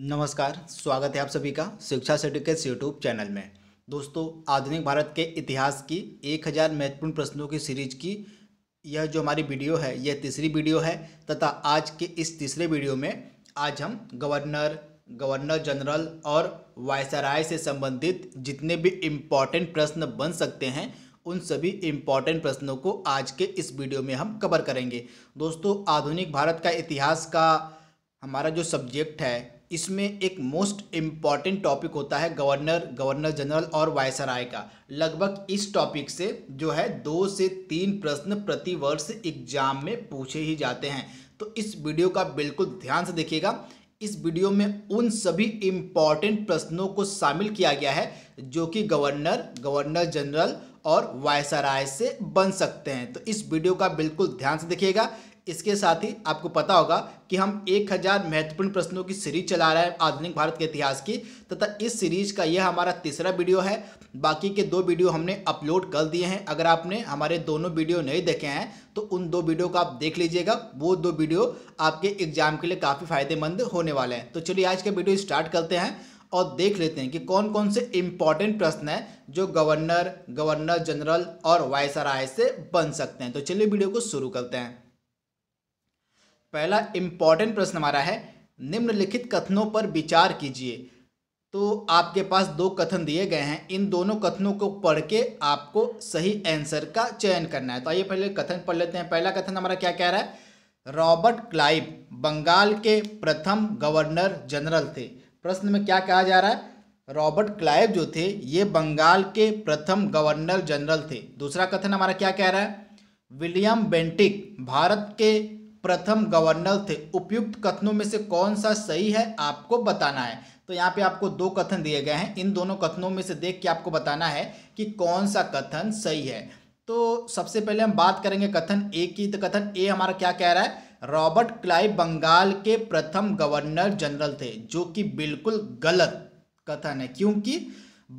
नमस्कार स्वागत है आप सभी का शिक्षा सर्टिफिकेट्स यूट्यूब चैनल में दोस्तों आधुनिक भारत के इतिहास की 1000 महत्वपूर्ण प्रश्नों की सीरीज की यह जो हमारी वीडियो है यह तीसरी वीडियो है तथा आज के इस तीसरे वीडियो में आज हम गवर्नर गवर्नर जनरल और वायसराय से संबंधित जितने भी इम्पॉर्टेंट प्रश्न बन सकते हैं उन सभी इम्पॉर्टेंट प्रश्नों को आज के इस वीडियो में हम कवर करेंगे दोस्तों आधुनिक भारत का इतिहास का हमारा जो सब्जेक्ट है इसमें एक मोस्ट इम्पॉर्टेंट टॉपिक होता है गवर्नर गवर्नर जनरल और वायसराय का लगभग इस टॉपिक से जो है दो से तीन प्रश्न प्रति वर्ष एग्जाम में पूछे ही जाते हैं तो इस वीडियो का बिल्कुल ध्यान से देखिएगा इस वीडियो में उन सभी इम्पॉर्टेंट प्रश्नों को शामिल किया गया है जो कि गवर्नर गवर्नर जनरल और वायसराय से बन सकते हैं तो इस वीडियो का बिल्कुल ध्यान से देखिएगा इसके साथ ही आपको पता होगा कि हम एक हज़ार महत्वपूर्ण प्रश्नों की सीरीज चला रहे हैं आधुनिक भारत के इतिहास की तथा इस सीरीज का यह हमारा तीसरा वीडियो है बाकी के दो वीडियो हमने अपलोड कर दिए हैं अगर आपने हमारे दोनों वीडियो नहीं देखे हैं तो उन दो वीडियो को आप देख लीजिएगा वो दो वीडियो आपके एग्जाम के लिए काफ़ी फायदेमंद होने वाले हैं तो चलिए आज का वीडियो स्टार्ट करते हैं और देख लेते हैं कि कौन कौन से इम्पॉर्टेंट प्रश्न हैं जो गवर्नर गवर्नर जनरल और वायसराय से बन सकते हैं तो चलिए वीडियो को शुरू करते हैं पहला इम्पॉर्टेंट प्रश्न हमारा है निम्नलिखित कथनों पर विचार कीजिए तो आपके पास दो कथन दिए गए हैं इन दोनों कथनों को पढ़ के आपको सही आंसर का चयन करना है तो आइए पहले कथन पढ़ लेते हैं पहला कथन हमारा क्या कह रहा है रॉबर्ट क्लाइव बंगाल के प्रथम गवर्नर जनरल थे प्रश्न में क्या कहा जा रहा है रॉबर्ट क्लाइव जो थे ये बंगाल के प्रथम गवर्नर जनरल थे दूसरा कथन हमारा क्या कह रहा है विलियम बेंटिक भारत के प्रथम गवर्नर थे उपयुक्त कथनों में से कौन सा सही है आपको बताना है तो यहाँ पे आपको दो कथन दिए गए हैं इन दोनों कथनों में से देख के आपको बताना है कि कौन सा कथन सही है तो सबसे पहले हम बात करेंगे कथन ए की तो कथन ए हमारा क्या कह रहा है रॉबर्ट क्लाइव बंगाल के प्रथम गवर्नर जनरल थे जो कि बिल्कुल गलत कथन है क्योंकि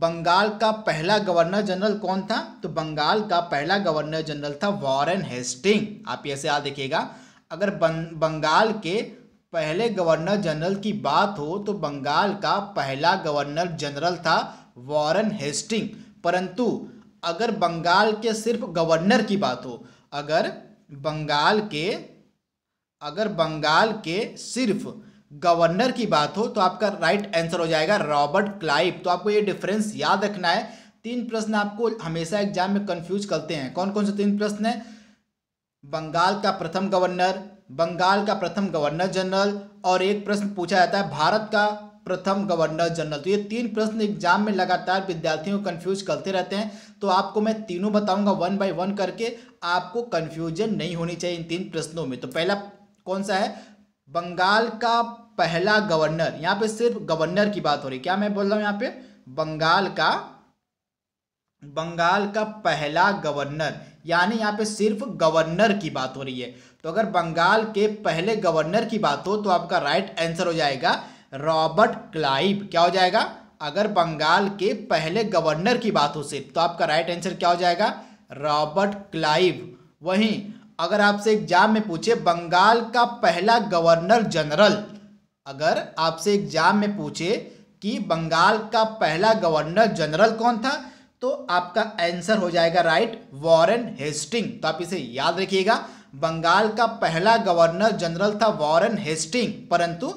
बंगाल का पहला गवर्नर जनरल कौन था तो बंगाल का पहला गवर्नर जनरल था वॉरेन हेस्टिंग आप ऐसे याद देखिएगा अगर बं, बंगाल के पहले गवर्नर जनरल की बात हो तो बंगाल का पहला गवर्नर जनरल था वॉरेन हेस्टिंग परंतु अगर बंगाल के सिर्फ गवर्नर की बात हो अगर बंगाल के अगर बंगाल के सिर्फ गवर्नर की बात हो तो आपका राइट आंसर हो जाएगा रॉबर्ट क्लाइव तो आपको ये डिफरेंस याद रखना है तीन प्रश्न आपको हमेशा एग्जाम में कंफ्यूज करते हैं कौन कौन से तीन प्रश्न हैं बंगाल का प्रथम गवर्नर बंगाल का प्रथम गवर्नर जनरल और एक प्रश्न पूछा जाता है भारत का प्रथम गवर्नर जनरल तो ये तीन प्रश्न एग्जाम में लगातार विद्यार्थियों को कन्फ्यूज करते रहते हैं तो आपको मैं तीनों बताऊंगा वन बाय वन करके आपको कन्फ्यूजन नहीं होनी चाहिए इन तीन प्रश्नों में तो पहला कौन सा है बंगाल का पहला गवर्नर यहाँ पे सिर्फ गवर्नर की बात हो रही है क्या मैं बोल रहा हूँ यहाँ पे बंगाल का बंगाल का पहला गवर्नर यानी यहाँ पे सिर्फ गवर्नर की बात हो रही है तो अगर बंगाल के पहले गवर्नर की बात हो तो आपका राइट आंसर हो जाएगा रॉबर्ट क्लाइव क्या हो जाएगा अगर बंगाल के पहले गवर्नर की बात हो सिर्फ तो आपका राइट आंसर क्या हो जाएगा रॉबर्ट क्लाइव वहीं अगर आपसे एग्जाम में पूछे बंगाल का पहला गवर्नर जनरल अगर आपसे एग्जाम में पूछे कि बंगाल का पहला गवर्नर जनरल कौन था तो आपका आंसर हो जाएगा राइट वॉरेन हेस्टिंग तो आप इसे याद रखिएगा बंगाल का पहला गवर्नर जनरल था वॉरेन हेस्टिंग परंतु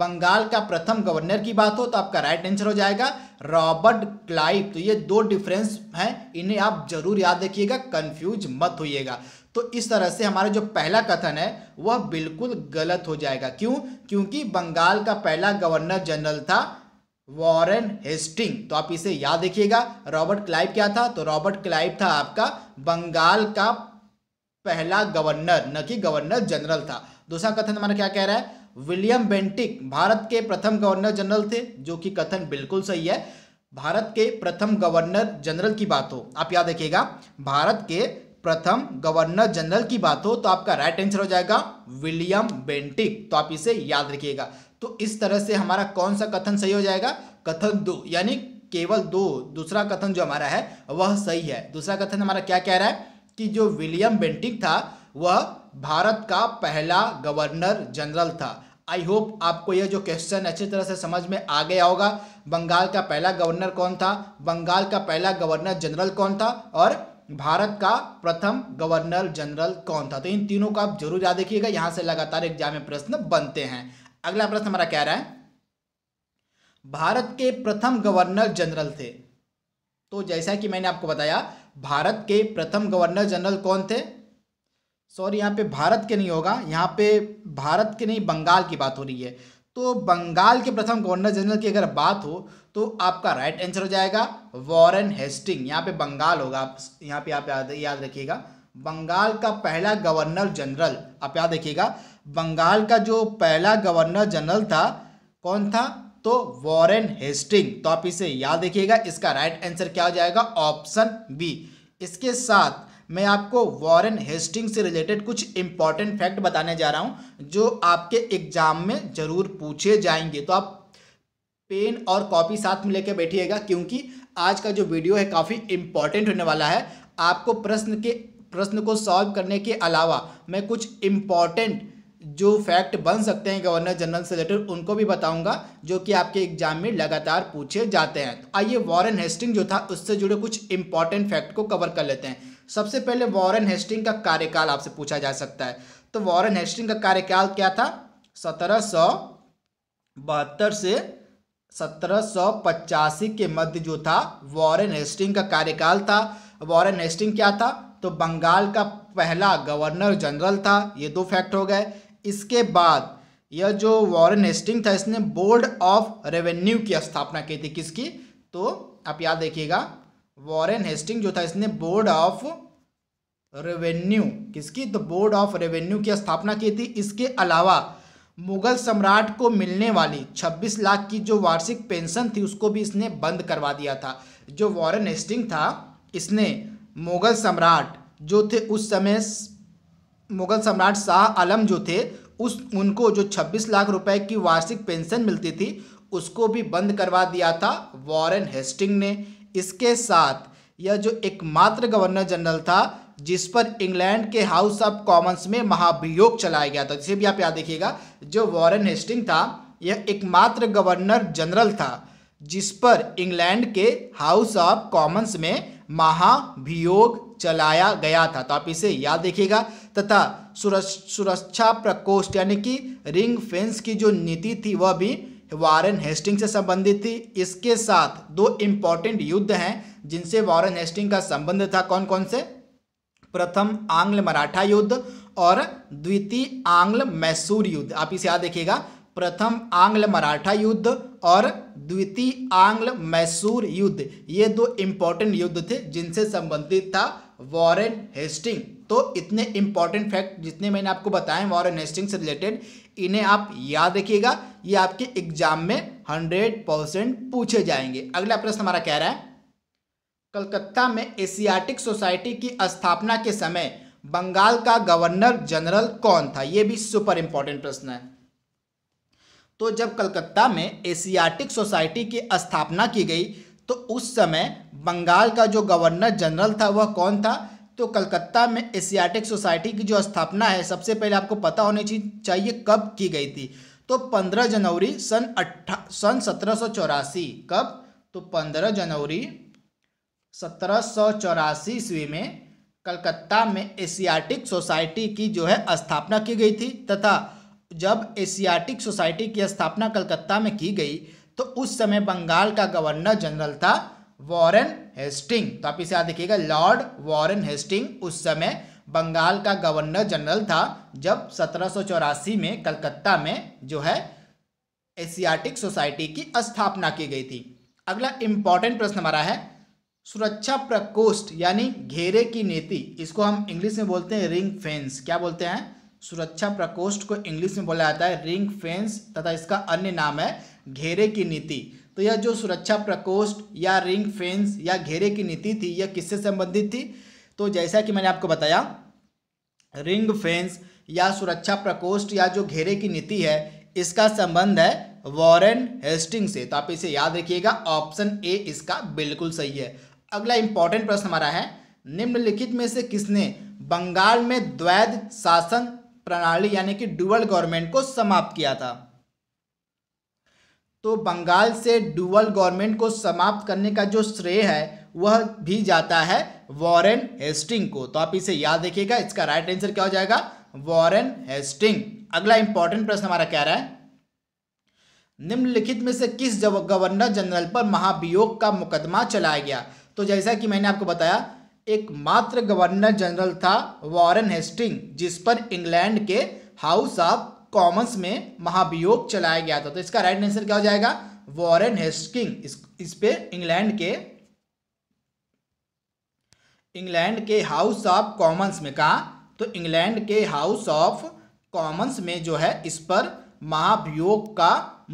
बंगाल का प्रथम गवर्नर की बात हो तो आपका राइट आंसर हो जाएगा रॉबर्ट क्लाइव तो ये दो डिफरेंस हैं इन्हें आप जरूर याद रखिएगा कंफ्यूज मत होइएगा तो इस तरह से हमारा जो पहला कथन है वह बिल्कुल गलत हो जाएगा क्यों क्योंकि बंगाल का पहला गवर्नर जनरल था वॉरेन हेस्टिंग तो आप इसे याद रखिएगा रॉबर्ट क्लाइव क्या था तो रॉबर्ट क्लाइव था आपका बंगाल का पहला गवर्नर न कि गवर्नर जनरल था दूसरा कथन हमारा क्या कह रहा है विलियम बेंटिक भारत के प्रथम गवर्नर जनरल थे जो कि कथन बिल्कुल सही है भारत के प्रथम गवर्नर जनरल की बात हो आप याद देखिएगा भारत के प्रथम गवर्नर जनरल की बात हो तो आपका राइट आंसर हो जाएगा विलियम बेंटिक तो आप इसे याद रखिएगा तो इस तरह से हमारा कौन सा कथन सही हो जाएगा कथन दो यानी केवल दो दूसरा कथन जो हमारा है वह सही है दूसरा कथन हमारा क्या कह रहा है कि जो विलियम बेंटिक था वह भारत का पहला गवर्नर जनरल था आई होप आपको यह जो क्वेश्चन अच्छी तरह से समझ में आ गया होगा बंगाल का पहला गवर्नर कौन था बंगाल का पहला गवर्नर जनरल कौन था और भारत का प्रथम गवर्नर जनरल कौन था तो इन तीनों को आप जरूर याद रखिएगा यहाँ से लगातार एग्जाम में प्रश्न बनते हैं अगला प्रश्न हमारा क्या रहा है भारत के प्रथम गवर्नर जनरल थे तो जैसा कि मैंने आपको बताया भारत के प्रथम गवर्नर जनरल कौन थे सॉरी यहाँ पे भारत के नहीं होगा यहाँ पे भारत के नहीं बंगाल की बात हो रही है तो बंगाल के प्रथम गवर्नर जनरल की अगर बात हो तो आपका राइट आंसर हो जाएगा वॉरेन हेस्टिंग यहाँ पे बंगाल होगा आप यहाँ पे आप याद याद रखिएगा बंगाल का पहला गवर्नर जनरल आप याद रखिएगा बंगाल का जो पहला गवर्नर जनरल था कौन था तो वॉरेन हेस्टिंग तो आप इसे याद रखिएगा इसका राइट आंसर क्या हो जाएगा ऑप्शन बी इसके साथ मैं आपको वॉरेन हेस्टिंग से रिलेटेड कुछ इंपॉर्टेंट फैक्ट बताने जा रहा हूँ जो आपके एग्जाम में ज़रूर पूछे जाएंगे तो आप पेन और कॉपी साथ में लेकर बैठिएगा क्योंकि आज का जो वीडियो है काफ़ी इंपॉर्टेंट होने वाला है आपको प्रश्न के प्रश्न को सॉल्व करने के अलावा मैं कुछ इम्पॉर्टेंट जो फैक्ट बन सकते हैं गवर्नर जनरल से रिलेटेड उनको भी बताऊंगा जो कि आपके एग्जाम में लगातार पूछे जाते हैं तो आइए वॉरेन हेस्टिंग जो था उससे जुड़े कुछ इंपॉर्टेंट फैक्ट को कवर कर लेते हैं सबसे पहले वॉरेन हेस्टिंग का कार्यकाल आपसे पूछा जा सकता है तो वॉरेन हेस्टिंग का कार्यकाल क्या था सत्रह से सत्रह के मध्य जो था वॉरन हेस्टिंग का कार्यकाल था वॉरन हेस्टिंग क्या था तो बंगाल का पहला गवर्नर जनरल था ये दो फैक्ट हो गए इसके बाद यह जो वॉरेन हेस्टिंग था इसने बोर्ड ऑफ रेवेन्यू की स्थापना की थी किसकी तो आप याद देखिएगा वॉरेन हेस्टिंग जो था इसने बोर्ड ऑफ रेवेन्यू किसकी तो बोर्ड ऑफ रेवेन्यू की स्थापना की थी इसके अलावा मुगल सम्राट को मिलने वाली 26 लाख की जो वार्षिक पेंशन थी उसको भी इसने बंद करवा दिया था जो वॉरेन हेस्टिंग था इसने मुगल सम्राट जो थे उस समय मुगल सम्राट शाह आलम जो थे उस उनको जो 26 लाख रुपए की वार्षिक पेंशन मिलती थी उसको भी बंद करवा दिया था वॉरेन हेस्टिंग ने इसके साथ यह जो एकमात्र गवर्नर जनरल था जिस पर इंग्लैंड के हाउस ऑफ कॉमन्स में महाभियोग चलाया गया था जिसे भी आप याद देखिएगा जो वॉरेन हेस्टिंग था यह एकमात्र गवर्नर जनरल था जिस पर इंग्लैंड के हाउस ऑफ कॉमन्स में महाभियोग चलाया गया था तो आप इसे याद रखिएगा तथा सुरक्षा प्रकोष्ठ यानी कि रिंग फेंस की जो नीति थी वह भी वारन हेस्टिंग से संबंधित थी इसके साथ दो इंपॉर्टेंट युद्ध हैं जिनसे वारन हेस्टिंग का संबंध था कौन कौन से प्रथम आंग्ल मराठा युद्ध और द्वितीय आंग्ल मैसूर युद्ध आप इसे याद देखिएगा प्रथम आंग्ल मराठा युद्ध और द्वितीय आंग्ल मैसूर युद्ध ये दो इंपॉर्टेंट युद्ध थे जिनसे संबंधित था वॉरेन हेस्टिंग तो इतने इंपॉर्टेंट फैक्ट जितने मैंने आपको बताए वॉरेन हेस्टिंग से रिलेटेड इन्हें आप याद रखिएगा ये आपके एग्जाम में हंड्रेड परसेंट पूछे जाएंगे अगला प्रश्न हमारा कह रहा है कलकत्ता में एशियाटिक सोसाइटी की स्थापना के समय बंगाल का गवर्नर जनरल कौन था यह भी सुपर इंपॉर्टेंट प्रश्न है तो जब कलकत्ता में एशियाटिक सोसाइटी की स्थापना की गई तो उस समय बंगाल का जो गवर्नर जनरल था वह कौन था तो कलकत्ता में एशियाटिक सोसाइटी की जो स्थापना है सबसे पहले आपको पता होनी चाहिए कब की गई थी तो 15 जनवरी सन अट्ठा सन सत्रह कब तो 15 जनवरी सत्रह ईस्वी में कलकत्ता में एशियाटिक सोसाइटी की जो है स्थापना की गई थी तथा जब एशियाटिक सोसाइटी की स्थापना कलकत्ता में की गई तो उस समय बंगाल का गवर्नर जनरल था वॉरेन हेस्टिंग तो आप इसे याद देखिएगा लॉर्ड वॉरेन हेस्टिंग उस समय बंगाल का गवर्नर जनरल था जब सत्रह में कलकत्ता में जो है एशियाटिक सोसाइटी की स्थापना की गई थी अगला इंपॉर्टेंट प्रश्न हमारा है सुरक्षा प्रकोष्ठ यानी घेरे की नीति इसको हम इंग्लिश में बोलते हैं रिंग फेंस क्या बोलते हैं सुरक्षा प्रकोष्ठ को इंग्लिश में बोला जाता है रिंग फेंस तथा इसका अन्य नाम है घेरे की नीति तो यह जो सुरक्षा प्रकोष्ठ या रिंग फेंस या घेरे की नीति थी यह किससे संबंधित थी तो जैसा कि मैंने आपको बताया रिंग फेंस या सुरक्षा प्रकोष्ठ या जो घेरे की नीति है इसका संबंध है वॉरेन हेस्टिंग से तो आप इसे याद रखिएगा ऑप्शन ए इसका बिल्कुल सही है अगला इंपॉर्टेंट प्रश्न हमारा है निम्नलिखित में से किसने बंगाल में द्वैध शासन प्रणाली यानी कि डुअल गवर्नमेंट को समाप्त किया था तो बंगाल से डुअल गवर्नमेंट को समाप्त करने का जो श्रेय है वह भी जाता है वॉरेन हेस्टिंग को तो आप इसे याद रखिएगा इसका राइट आंसर क्या हो जाएगा वॉरेन हेस्टिंग अगला इंपॉर्टेंट प्रश्न हमारा क्या रहा है निम्नलिखित में से किस गवर्नर जनरल पर महाभियोग का मुकदमा चलाया गया तो जैसा कि मैंने आपको बताया एकमात्र गवर्नर जनरल था वॉरेन हेस्टिंग जिस पर इंग्लैंड के हाउस ऑफ कॉमंस में महाभियोग चलाया गया था तो इसका राइट आंसर क्या हो जाएगा वॉरेन हेस्टिंग इस, इस पे इंग्लैंड के इंग्लैंड के हाउस ऑफ कॉमंस में कहा तो इंग्लैंड के हाउस ऑफ कॉमंस में जो है इस पर महाभियोग का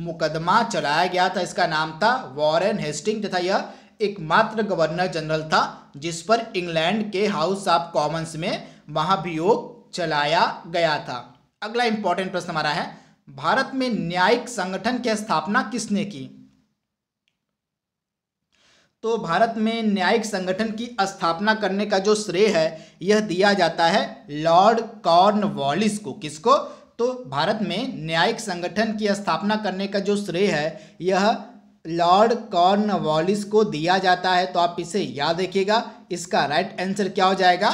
मुकदमा चलाया गया था इसका नाम था वॉरेन हेस्टिंग तथा यह एकमात्र गवर्नर जनरल था जिस पर इंग्लैंड के हाउस ऑफ कॉमंस में महाभियोग चलाया गया था अगला इंपॉर्टेंट प्रश्न हमारा है भारत में न्यायिक संगठन की स्थापना किसने की तो भारत में न्यायिक संगठन की स्थापना करने का जो श्रेय है यह दिया जाता है लॉर्ड कॉर्न वॉलिस को किसको तो भारत में न्यायिक संगठन की स्थापना करने का जो श्रेय है यह लॉर्ड कॉर्न वॉलिस को दिया जाता है तो आप इसे याद रखिएगा इसका राइट आंसर क्या हो जाएगा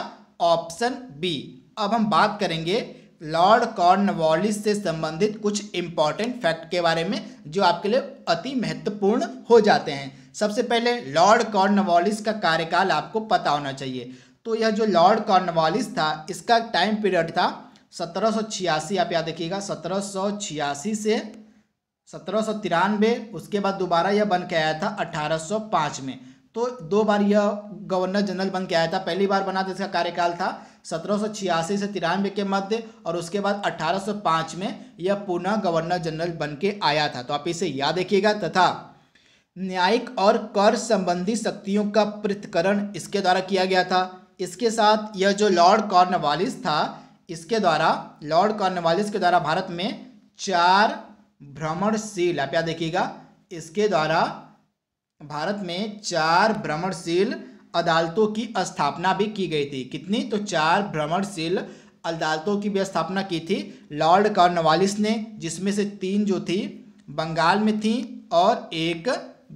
ऑप्शन बी अब हम बात करेंगे लॉर्ड कॉर्नवॉलिस से संबंधित कुछ इंपॉर्टेंट फैक्ट के बारे में जो आपके लिए अति महत्वपूर्ण हो जाते हैं सबसे पहले लॉर्ड कॉर्नवॉलिस का कार्यकाल आपको पता होना चाहिए तो यह जो लॉर्ड कॉर्नवालिस था इसका टाइम पीरियड था सत्रह आप याद देखिएगा सत्रह से सत्रह उसके बाद दोबारा यह बन के आया था 1805 में तो दो बार यह गवर्नर जनरल बन के आया था पहली बार बना था इसका कार्यकाल था सत्रह से तिरानवे के मध्य और उसके बाद 1805 में यह पुनः गवर्नर जनरल बन के आया था तो आप इसे याद देखिएगा तथा न्यायिक और कर संबंधी शक्तियों का पृथकरण इसके द्वारा किया गया था इसके साथ यह जो लॉर्ड कॉर्नवालिस था इसके द्वारा लॉर्ड कॉर्नवालिस के द्वारा भारत में चार भ्रमणशील आप याद देखिएगा इसके द्वारा भारत में चार भ्रमणशील अदालतों की स्थापना भी की गई थी कितनी तो चार भ्रमणशील अदालतों की भी स्थापना की थी लॉर्ड कॉर्नवालिस ने जिसमें से तीन जो थी बंगाल में थी और एक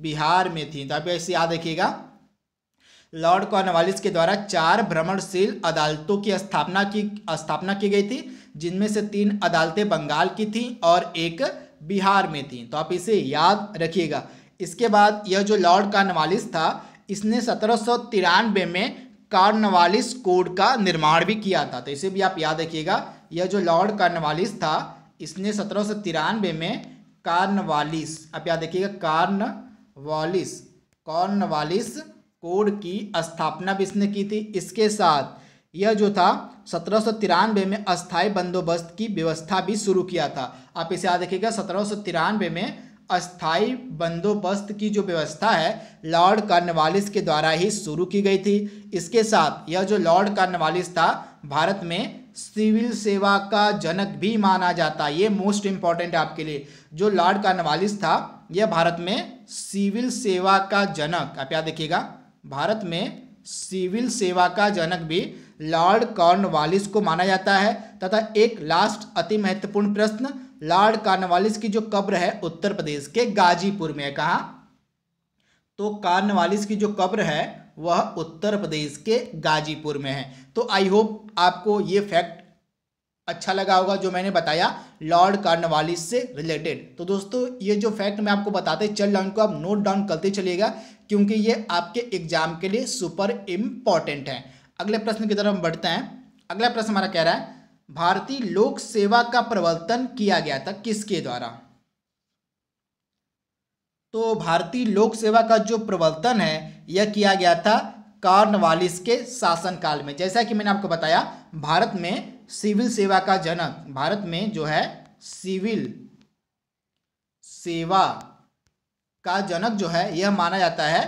बिहार में थी तो आप ऐसे याद रखिएगा लॉर्ड कॉर्नवालिस के द्वारा चार भ्रमणशील अदालतों की स्थापना की स्थापना की गई थी जिनमें से तीन अदालतें बंगाल की थीं और एक बिहार में थी तो आप इसे याद रखिएगा इसके बाद यह जो लॉर्ड कॉर्नवालिस था इसने सत्रह में कार्नवालिस कोड का निर्माण भी किया था तो इसे भी आप याद रखिएगा यह जो लॉर्ड कार्नवालिस था इसने सत्रह में कार्नवालिस आप याद रखिएगा कार्नवालिस कॉर्नवालिस कोड की स्थापना भी इसने की थी इसके साथ यह जो था सत्रह में अस्थायी बंदोबस्त की व्यवस्था भी शुरू किया था आप इसे याद रखिएगा सत्रह में अस्थाई बंदोबस्त की जो व्यवस्था है लॉर्ड कार्नवालिस के द्वारा ही शुरू की गई थी इसके साथ यह जो लॉर्ड कार्नवालिस था भारत में सिविल सेवा का जनक भी माना जाता है ये मोस्ट इम्पॉर्टेंट आपके लिए जो लॉर्ड कार्नवालिस था यह भारत में सिविल सेवा का जनक आप याद देखिएगा भारत में सिविल सेवा का जनक भी लॉर्ड कॉर्नवालिस को माना जाता है तथा एक लास्ट अति महत्वपूर्ण प्रश्न लॉर्ड कार्नवालिस की जो कब्र है उत्तर प्रदेश के गाजीपुर में है कहा तो कार्नवालिस की जो कब्र है वह उत्तर प्रदेश के गाजीपुर में है तो आई होप आपको ये फैक्ट अच्छा लगा होगा जो मैंने बताया लॉर्ड कार्नवालिस से रिलेटेड तो दोस्तों ये जो फैक्ट मैं आपको बताते चल रहा हूँ आप नोट डाउन करते चलिएगा क्योंकि ये आपके एग्जाम के लिए सुपर इम्पॉर्टेंट है अगले प्रश्न की तरफ हम बढ़ते हैं अगला प्रश्न हमारा कह रहा है भारतीय लोक सेवा का प्रवर्तन किया गया था किसके द्वारा तो भारतीय लोक सेवा का जो प्रवर्तन है यह किया गया था कार्नवालिस के शासनकाल में जैसा कि मैंने आपको बताया भारत में सिविल सेवा का जनक भारत में जो है सिविल सेवा का जनक जो है यह माना जाता है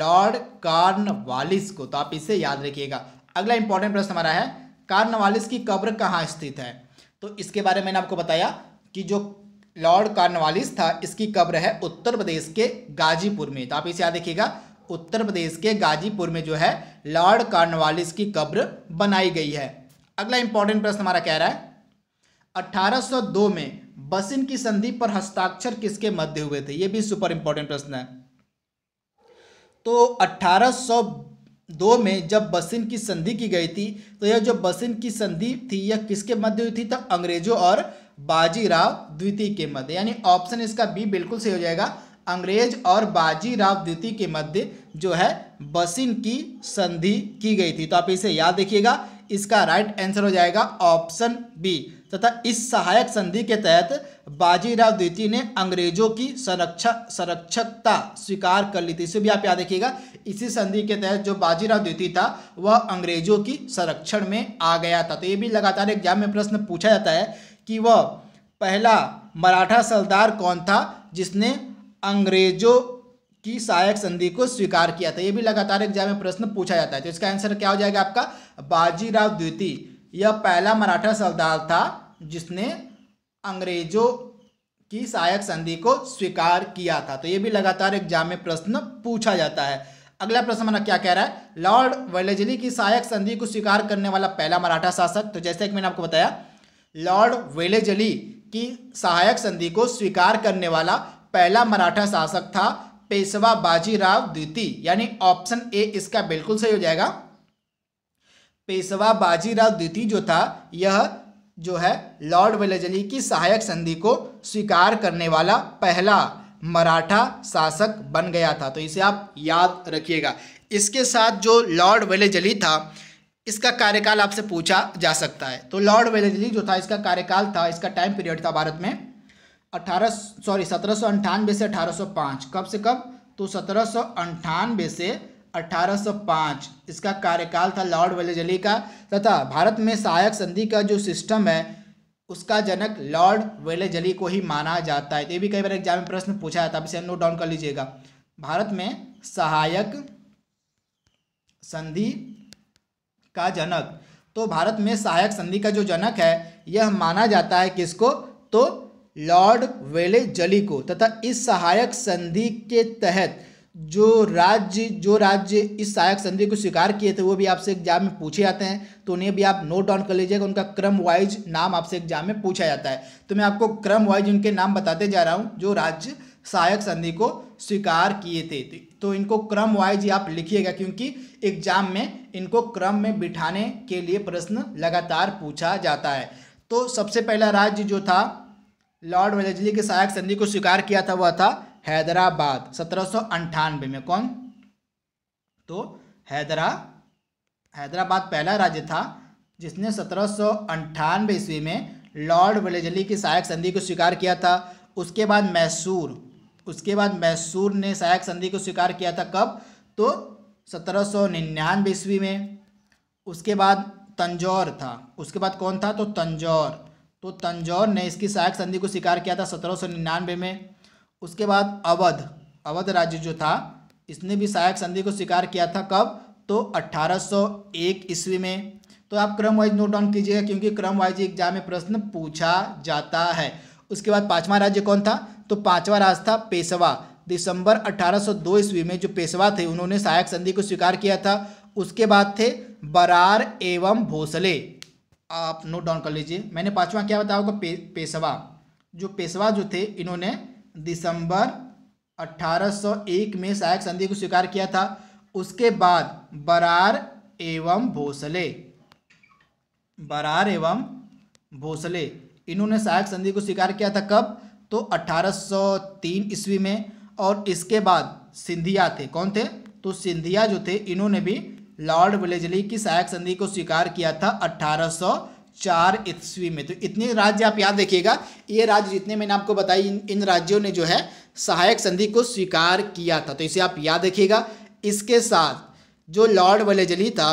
लॉर्ड कार्नवालिस को तो आप इसे याद रखिएगा अगला इंपॉर्टेंट प्रश्न हमारा है कार्नवालिस की कब्र कहाँ स्थित है तो इसके बारे में मैंने आपको बताया कि जो लॉर्ड कार्नवालिस था इसकी कब्र है उत्तर प्रदेश के गाजीपुर में तो आप इसे याद देखिएगा उत्तर प्रदेश के गाजीपुर में जो है लॉर्ड कार्नवालिस की कब्र बनाई गई है अगला इंपॉर्टेंट प्रश्न हमारा कह रहा है 1802 में बसिन की संधि पर हस्ताक्षर किसके मध्य हुए थे यह भी सुपर इंपॉर्टेंट प्रश्न है तो दो में जब बसिन की संधि की गई थी तो यह जो बसिन की संधि थी यह किसके मध्य हुई थी तो अंग्रेजों और बाजीराव द्वितीय के मध्य यानी ऑप्शन इसका बी बिल्कुल सही हो जाएगा अंग्रेज और बाजीराव द्वितीय के मध्य जो है बसिन की संधि की गई थी तो आप इसे याद रखिएगा इसका राइट आंसर हो जाएगा ऑप्शन बी तथा इस सहायक संधि के तहत बाजीराव द्वितीय ने अंग्रेजों की संरक्षक संरक्षकता स्वीकार कर ली थी इसे भी आप याद देखिएगा इसी संधि के तहत जो बाजीराव द्वितीय था वह अंग्रेजों की संरक्षण में आ गया था तो ये भी लगातार एग्जाम में प्रश्न पूछा जाता है कि वह पहला मराठा सरदार कौन था जिसने अंग्रेजों की सहायक संधि को स्वीकार किया था ये भी लगातार एग्जाम में प्रश्न पूछा जाता है तो इसका आंसर क्या हो जाएगा आपका बाजीराव द्वितीय यह पहला मराठा सरदार था जिसने अंग्रेजों की सहायक संधि को स्वीकार किया था तो ये भी लगातार एग्जाम में प्रश्न पूछा जाता है अगला प्रश्न हमारा क्या कह रहा है लॉर्ड वेलेजली की सहायक संधि को स्वीकार करने वाला पहला मराठा शासक तो जैसे कि मैंने आपको बताया लॉर्ड वेलेजली की सहायक संधि को स्वीकार करने वाला पहला मराठा शासक था पेशवा बाजीराव द्वितीय यानी ऑप्शन ए इसका बिल्कुल सही हो जाएगा पेशवा बाजीराव द्वितीय जो था यह जो है लॉर्ड वेलजली की सहायक संधि को स्वीकार करने वाला पहला मराठा शासक बन गया था तो इसे आप याद रखिएगा इसके साथ जो लॉर्ड वेलजली था इसका कार्यकाल आपसे पूछा जा सकता है तो लॉर्ड वेलजली जो था इसका कार्यकाल था इसका टाइम पीरियड था भारत में अठारह सॉरी सत्रह से अठारह कब से कब तो सत्रह से 1805 इसका कार्यकाल था लॉर्ड वेलेजली का तथा भारत में सहायक संधि का जो सिस्टम है उसका जनक लॉर्ड वेलेजली को ही माना जाता है तो ये भी कई बार एग्जाम में प्रश्न पूछा जाता है इसे नोट डाउन कर लीजिएगा भारत में सहायक संधि का जनक तो भारत में सहायक संधि का जो जनक है यह माना जाता है किसको तो लॉर्ड वेले जली को तथा इस सहायक संधि के तहत जो राज्य जो राज्य इस सहायक संधि को स्वीकार किए थे वो भी आपसे एग्जाम में पूछे जाते हैं तो उन्हें भी आप नोट डाउन कर लीजिएगा उनका क्रम वाइज नाम आपसे एग्जाम में पूछा जाता है तो मैं आपको क्रम वाइज उनके नाम बताते जा रहा हूँ जो राज्य सहायक संधि को स्वीकार किए थे तो इनको क्रम वाइज आप लिखिएगा क्योंकि एग्जाम में इनको क्रम में बिठाने के लिए प्रश्न लगातार पूछा जाता है तो सबसे पहला राज्य जो था लॉर्ड वेलेजली के सहायक संधि को स्वीकार किया था वह था हैदराबाद सत्रह में कौन तो हैदरा हैदराबाद पहला राज्य था जिसने सत्रह ईस्वी में लॉर्ड वलेजली की सहायक संधि को स्वीकार किया था उसके बाद मैसूर उसके बाद मैसूर ने सहायक संधि को स्वीकार किया था कब तो सत्रह ईस्वी में उसके बाद तंजौर था उसके बाद कौन था तो तंजौर तो तंजौर ने इसकी सहायक संधि को स्वीकार किया था सत्रह में उसके बाद अवध अवध राज्य जो था इसने भी सहायक संधि को स्वीकार किया था कब तो 1801 ईस्वी में तो आप क्रम वाइज नोट डाउन कीजिएगा क्योंकि क्रम वाइज एग्जाम में प्रश्न पूछा जाता है उसके बाद पांचवा राज्य कौन था तो पांचवा राज्य था पेशवा दिसंबर 1802 ईस्वी में जो पेशवा थे उन्होंने सहायक संधि को स्वीकार किया था उसके बाद थे बरार एवं भोसले आप नोट डाउन कर लीजिए मैंने पांचवा क्या बताया होगा पे, पेशवा जो पेशवा जो थे इन्होंने दिसंबर 1801 में सहायक संधि को स्वीकार किया था उसके बाद बरार एवं भोसले बरार एवं भोसले इन्होंने सहायक संधि को स्वीकार किया था कब तो 1803 ईस्वी में और इसके बाद सिंधिया थे कौन थे तो सिंधिया जो थे इन्होंने भी लॉर्ड वेलेजली की सहायक संधि को स्वीकार किया था अठारह चार ईस्वी में तो इतने राज्य आप याद रखिएगा ये राज्य जितने मैंने आपको बताई इन, इन राज्यों ने जो है सहायक संधि को स्वीकार किया था तो इसे आप याद रखिएगा इसके साथ जो लॉर्ड वलेजली था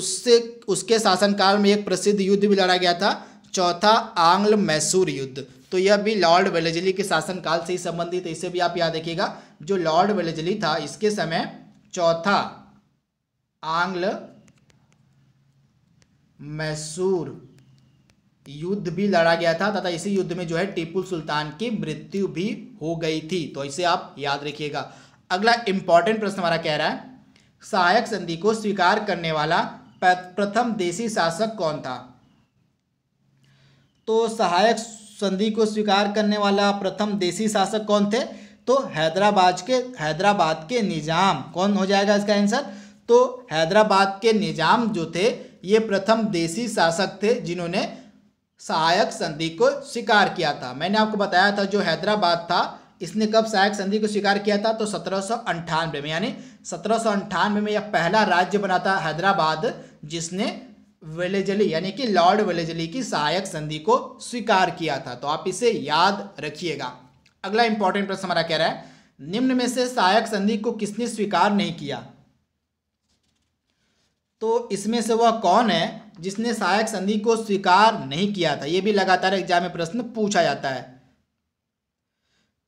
उससे उसके शासनकाल में एक प्रसिद्ध युद्ध भी लड़ा गया था चौथा आंग्ल मैसूर युद्ध तो यह भी लॉर्ड वेलेजली के शासनकाल से ही संबंधित है इसे भी आप याद रखिएगा जो लॉर्ड वेलेजली था इसके समय चौथा आंग्ल मैसूर युद्ध भी लड़ा गया था तथा इसी युद्ध में जो है टीपू सुल्तान की मृत्यु भी हो गई थी तो इसे आप याद रखिएगा अगला इंपॉर्टेंट प्रश्न हमारा कह रहा है सहायक संधि को स्वीकार करने वाला प्रथम देशी शासक कौन था तो सहायक संधि को स्वीकार करने वाला प्रथम देशी शासक कौन थे तो हैदराबाद के हैदराबाद के निज़ाम कौन हो जाएगा इसका आंसर तो हैदराबाद के निज़ाम जो थे ये प्रथम देशी शासक थे जिन्होंने सहायक संधि को स्वीकार किया था मैंने आपको बताया था जो हैदराबाद था इसने कब सहायक संधि को स्वीकार किया था तो सत्रह में यानी सत्रह में यह पहला राज्य बना था हैदराबाद जिसने वेलेजली यानी कि लॉर्ड वेलेजली की सहायक संधि को स्वीकार किया था तो आप इसे याद रखिएगा अगला इंपॉर्टेंट प्रश्न हमारा कह रहा है निम्न में से सहायक संधि को किसने स्वीकार नहीं किया तो इसमें से वह कौन है जिसने सहायक संधि को स्वीकार नहीं किया था यह भी लगातार एग्जाम में प्रश्न पूछा जाता है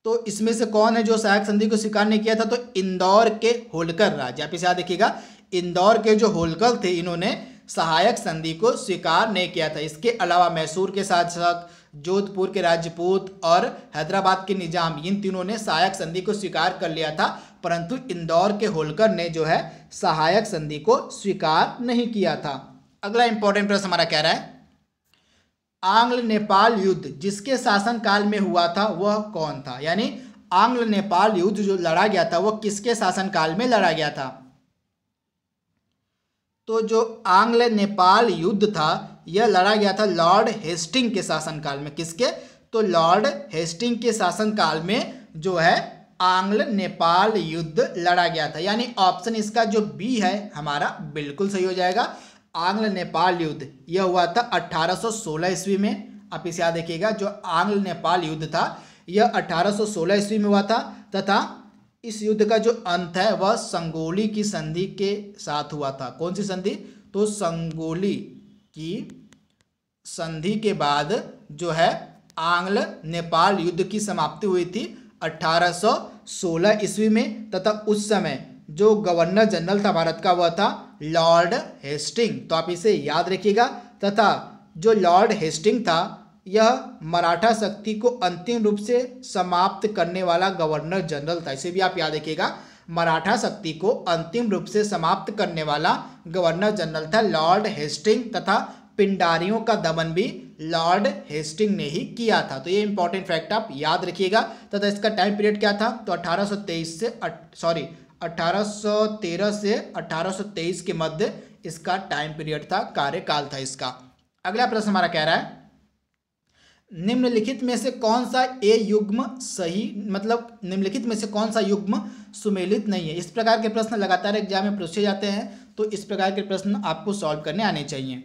तो इसमें से कौन है जो सहायक संधि को स्वीकार नहीं किया था तो इंदौर के होलकर राज्य आप इसे याद देखिएगा इंदौर के जो होलकर थे इन्होंने सहायक संधि को स्वीकार नहीं किया था इसके अलावा मैसूर के साथ साथ जोधपुर के राजपूत और हैदराबाद के निजाम इन तीनों ने सहायक संधि को स्वीकार कर लिया था परंतु इंदौर के होलकर ने जो है सहायक संधि को स्वीकार नहीं किया था अगला इंपॉर्टेंट प्रश्न हमारा कह रहा है आंग्ल नेपाल युद्ध जिसके शासनकाल में हुआ था वह कौन था यानी आंग्ल नेपाल युद्ध जो लड़ा गया था वह किसके शासनकाल में लड़ा गया था तो जो आंग्ल नेपाल युद्ध था यह लड़ा गया था लॉर्ड हेस्टिंग के शासनकाल में किसके तो लॉर्ड हेस्टिंग के शासनकाल में जो है आंग्ल नेपाल युद्ध लड़ा गया था यानी ऑप्शन इसका जो बी है हमारा बिल्कुल सही हो जाएगा आंग्ल नेपाल युद्ध यह हुआ था 1816 ईस्वी में आप इसे याद देखिएगा जो आंग्ल नेपाल युद्ध था यह 1816 ईस्वी में हुआ था तथा इस युद्ध का जो अंत है वह संगोली की संधि के साथ हुआ था कौन सी संधि तो संगोली की संधि के बाद जो है आंग्ल नेपाल युद्ध की समाप्ति हुई थी 1816 ईस्वी में तथा उस समय जो गवर्नर जनरल था भारत का वह था लॉर्ड हेस्टिंग तो आप इसे याद रखिएगा तथा जो लॉर्ड हेस्टिंग था यह मराठा शक्ति को अंतिम रूप से समाप्त करने वाला गवर्नर जनरल था इसे भी आप याद रखिएगा मराठा शक्ति को अंतिम रूप से समाप्त करने वाला गवर्नर जनरल था लॉर्ड हेस्टिंग तथा पिंडारियों का दमन भी लॉर्ड हेस्टिंग ने ही किया था तो ये इंपॉर्टेंट फैक्ट आप याद रखिएगा तथा इसका टाइम पीरियड क्या था तो 1823 से सॉरी 1813 से 1823 के मध्य इसका टाइम पीरियड था कार्यकाल था इसका अगला प्रश्न हमारा कह रहा है निम्नलिखित में से कौन सा ए युग्म सही मतलब निम्नलिखित में से कौन सा युग्म सुमेलित नहीं है इस प्रकार के प्रश्न लगातार एग्जाम में पूछे जाते हैं तो इस प्रकार के प्रश्न आपको सॉल्व करने आने चाहिए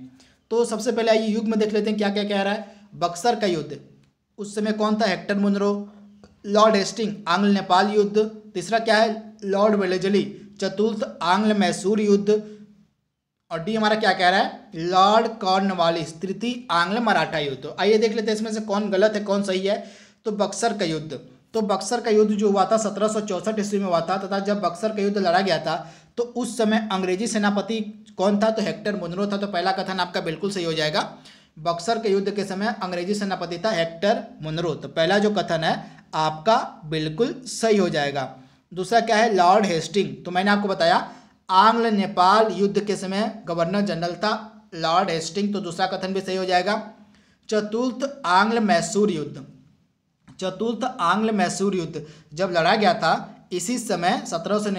तो सबसे पहले आइए युग में देख लेते हैं क्या क्या कह रहा है बक्सर का युद्ध उस समय कौन था हेक्टर मुनरो लॉर्ड हेस्टिंग आंग्ल नेपाल युद्ध तीसरा क्या है लॉर्ड वेलेजली चतुर्थ आंग्ल मैसूर युद्ध और डी हमारा क्या कह रहा है लॉर्ड कॉर्न वाली तृतीय आंग्ल मराठा युद्ध तो आइए देख लेते हैं इसमें से कौन गलत है कौन सही है तो बक्सर का युद्ध तो बक्सर का युद्ध जो हुआ था सत्रह सौ ईस्वी में हुआ था तथा जब बक्सर का युद्ध लड़ा गया था तो उस समय अंग्रेजी सेनापति कौन था तो हेक्टर मुनरो था तो पहला कथन आपका बिल्कुल सही हो जाएगा बक्सर के युद्ध के समय अंग्रेजी सेनापति था हेक्टर मुनरो तो पहला जो कथन है आपका बिल्कुल सही हो जाएगा दूसरा क्या है लॉर्ड हेस्टिंग तो मैंने आपको बताया आंग्ल नेपाल युद्ध के समय गवर्नर जनरल था लॉर्ड हेस्टिंग तो दूसरा कथन भी सही हो जाएगा चतुर्थ आंग्ल मैसूर युद्ध चतुर्थ आंग्ल मैसूर युद्ध जब लड़ा गया था इसी समय सत्रह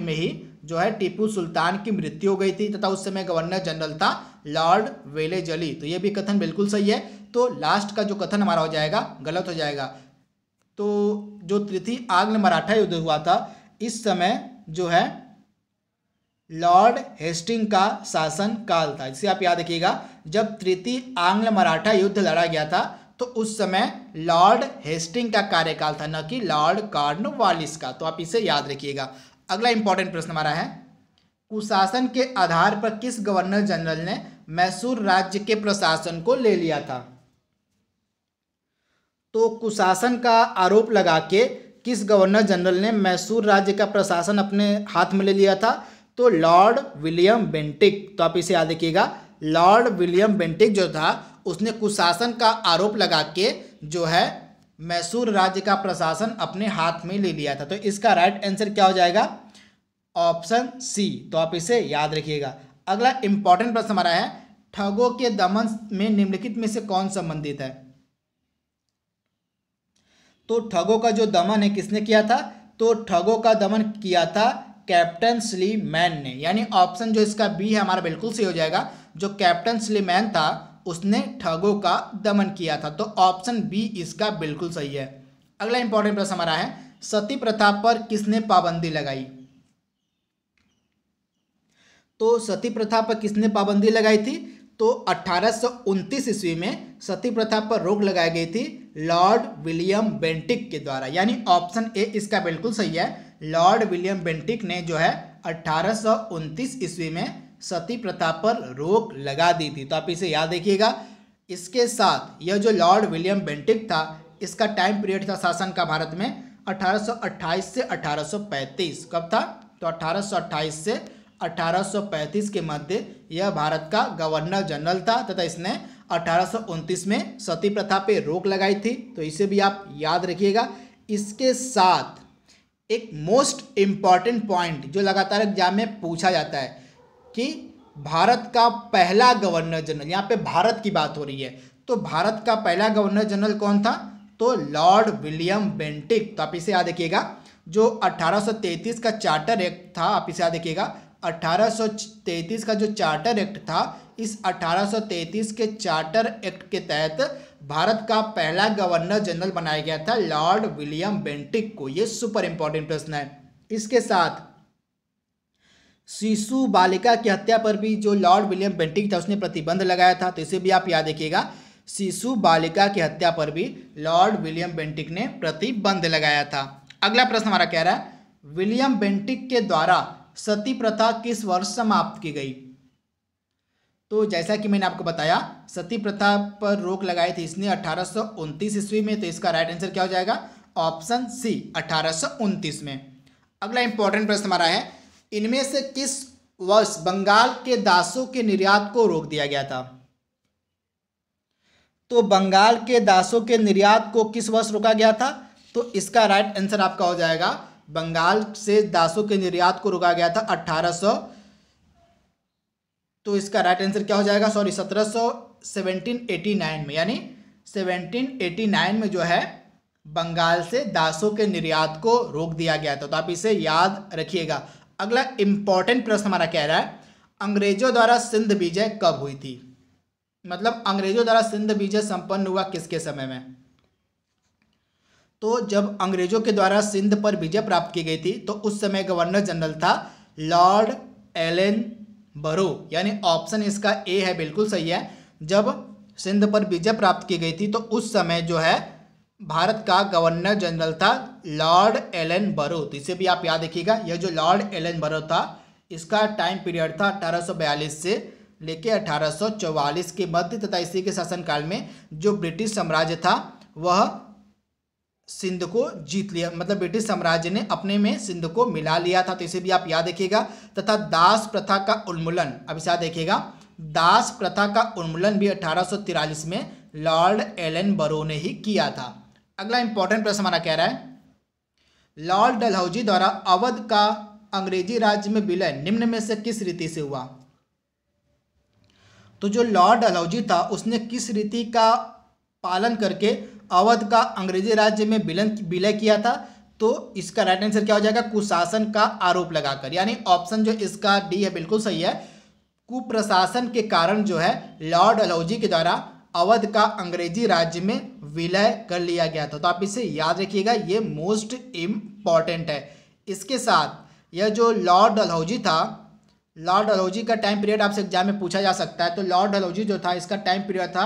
में ही जो है टीपू सुल्तान की मृत्यु हो गई थी तथा उस समय गवर्नर जनरल था लॉर्ड वेले जली तो ये भी कथन बिल्कुल सही है तो लास्ट का जो कथन हमारा हो जाएगा गलत हो जाएगा तो जो तृतीय आंग्ल मराठा युद्ध हुआ था इस समय जो है लॉर्ड हेस्टिंग का शासन काल था जिसे आप याद रखिएगा जब तृतीय आंग्ल मराठा युद्ध लड़ा गया था तो उस समय लॉर्ड हेस्टिंग का कार्यकाल था न कि लॉर्ड कार्न का तो आप इसे याद रखिएगा अगला इंपॉर्टेंट प्रश्न हमारा है कुशासन के आधार पर किस गवर्नर जनरल ने मैसूर राज्य के प्रशासन को ले लिया था तो कुशासन का आरोप लगा के किस गवर्नर जनरल ने मैसूर राज्य का प्रशासन अपने हाथ में ले लिया था तो लॉर्ड विलियम बेंटिक तो आप इसे याद रखिएगा लॉर्ड विलियम बेंटिक जो था उसने कुशासन का आरोप लगा के जो है मैसूर राज्य का प्रशासन अपने हाथ में ले लिया था तो इसका राइट आंसर क्या हो जाएगा ऑप्शन सी तो आप इसे याद रखिएगा अगला इंपॉर्टेंट प्रश्न हमारा है ठगों के दमन में निम्नलिखित में से कौन संबंधित है तो ठगों का जो दमन है किसने किया था तो ठगों का दमन किया था कैप्टन मैन ने यानी ऑप्शन जो इसका बी है हमारा बिल्कुल सही हो जाएगा जो कैप्टन मैन था उसने ठगों का दमन किया था तो ऑप्शन बी इसका बिल्कुल सही है अगला इंपॉर्टेंट प्रश्न हमारा है सती प्रथा पर किसने पाबंदी लगाई तो सती प्रथा पर किसने पाबंदी लगाई थी तो अठारह ईस्वी में सती प्रथा पर रोक लगाई गई थी लॉर्ड विलियम बेंटिक के द्वारा यानी ऑप्शन ए इसका बिल्कुल सही है लॉर्ड विलियम बेंटिक ने जो है अठारह ईस्वी में सती प्रथा पर रोक लगा दी थी तो आप इसे याद देखिएगा इसके साथ यह जो लॉर्ड विलियम बेंटिक था इसका टाइम पीरियड था शासन का भारत में अठारह से अठारह कब था तो अठारह से 1835 के मध्य यह भारत का गवर्नर जनरल था तथा इसने अठारह में सती प्रथा पे रोक लगाई थी तो इसे भी आप याद रखिएगा इसके साथ एक मोस्ट इम्पॉर्टेंट पॉइंट जो लगातार एग्जाम में पूछा जाता है कि भारत का पहला गवर्नर जनरल यहाँ पे भारत की बात हो रही है तो भारत का पहला गवर्नर जनरल कौन था तो लॉर्ड विलियम बेंटिक तो आप इसे याद रखिएगा जो 1833 का चार्टर एक्ट था आप इसे याद रखिएगा 1833 का जो चार्टर एक्ट था इस 1833 के चार्टर एक्ट के तहत भारत का पहला गवर्नर जनरल बनाया गया था लॉर्ड विलियम बेंटिक को ये सुपर इंपॉर्टेंट प्रश्न है इसके साथ शिशु बालिका की हत्या पर भी जो लॉर्ड विलियम बेंटिक था उसने प्रतिबंध लगाया था तो इसे भी आप याद देखिएगा शिशु बालिका की हत्या पर भी लॉर्ड विलियम बेंटिक ने प्रतिबंध लगाया था अगला प्रश्न हमारा कह रहा है विलियम बेंटिक के द्वारा सती प्रथा किस वर्ष समाप्त की गई तो जैसा कि मैंने आपको बताया सती प्रथा पर रोक लगाई थी इसने अठारह ईस्वी में तो इसका राइट आंसर क्या हो जाएगा ऑप्शन सी अठारह में अगला इंपॉर्टेंट प्रश्न हमारा है इनमें से किस वर्ष बंगाल के दासों के निर्यात को रोक दिया गया था तो बंगाल के दासों के निर्यात को किस वर्ष रोका गया था तो इसका राइट आंसर आपका हो जाएगा बंगाल से दासों के निर्यात को रोका गया था अट्ठारह तो इसका राइट आंसर क्या हो जाएगा सॉरी सत्रह सो में यानी सेवनटीन में जो है बंगाल से दासों के निर्यात को रोक दिया गया था तो आप इसे याद रखिएगा अगला इंपॉर्टेंट प्रश्न हमारा कह रहा है अंग्रेजों द्वारा सिंध विजय कब हुई थी मतलब अंग्रेजों द्वारा सिंध विजय संपन्न हुआ किसके समय में तो जब अंग्रेजों के द्वारा सिंध पर विजय प्राप्त की गई थी तो उस समय गवर्नर जनरल था लॉर्ड एलेन बरो यानी ऑप्शन इसका ए है बिल्कुल सही है जब सिंध पर विजय प्राप्त की गई थी तो उस समय जो है भारत का गवर्नर जनरल था लॉर्ड एलन बरो तो इसे भी आप याद रखिएगा यह जो लॉर्ड एलन बरो था इसका टाइम पीरियड था 1842 से लेके 1844 के मध्य तथा इसी के शासनकाल में जो ब्रिटिश साम्राज्य था वह सिंध को जीत लिया मतलब ब्रिटिश साम्राज्य ने अपने में सिंध को मिला लिया था तो इसे भी आप याद रखिएगा तथा दास प्रथा का उन्मूलन अब इसे याद देखिएगा दास प्रथा का उन्मूलन भी अठारह में लॉर्ड एलन बरो ने ही किया था अगला इंपॉर्टेंट प्रश्न हमारा कह रहा है लॉर्ड डलहौजी द्वारा अवध का अंग्रेजी राज्य में विलय निम्न में से किस रीति से हुआ तो जो लॉर्ड डलहौजी था उसने किस रीति का पालन करके अवध का अंग्रेजी राज्य में विलन विलय किया था तो इसका राइट आंसर क्या हो जाएगा कुशासन का आरोप लगाकर यानी ऑप्शन जो इसका डी है बिल्कुल सही है कुप्रशासन के कारण जो है लॉर्ड अलौजी के द्वारा अवध का अंग्रेजी राज्य में विलय कर लिया गया था तो आप इसे याद रखिएगा ये मोस्ट इम्पॉर्टेंट है इसके साथ यह जो लॉर्ड अलौजी था लॉर्ड अलौजी का टाइम पीरियड आपसे एग्जाम में पूछा जा सकता है तो लॉर्ड अलौजी जो था इसका टाइम पीरियड था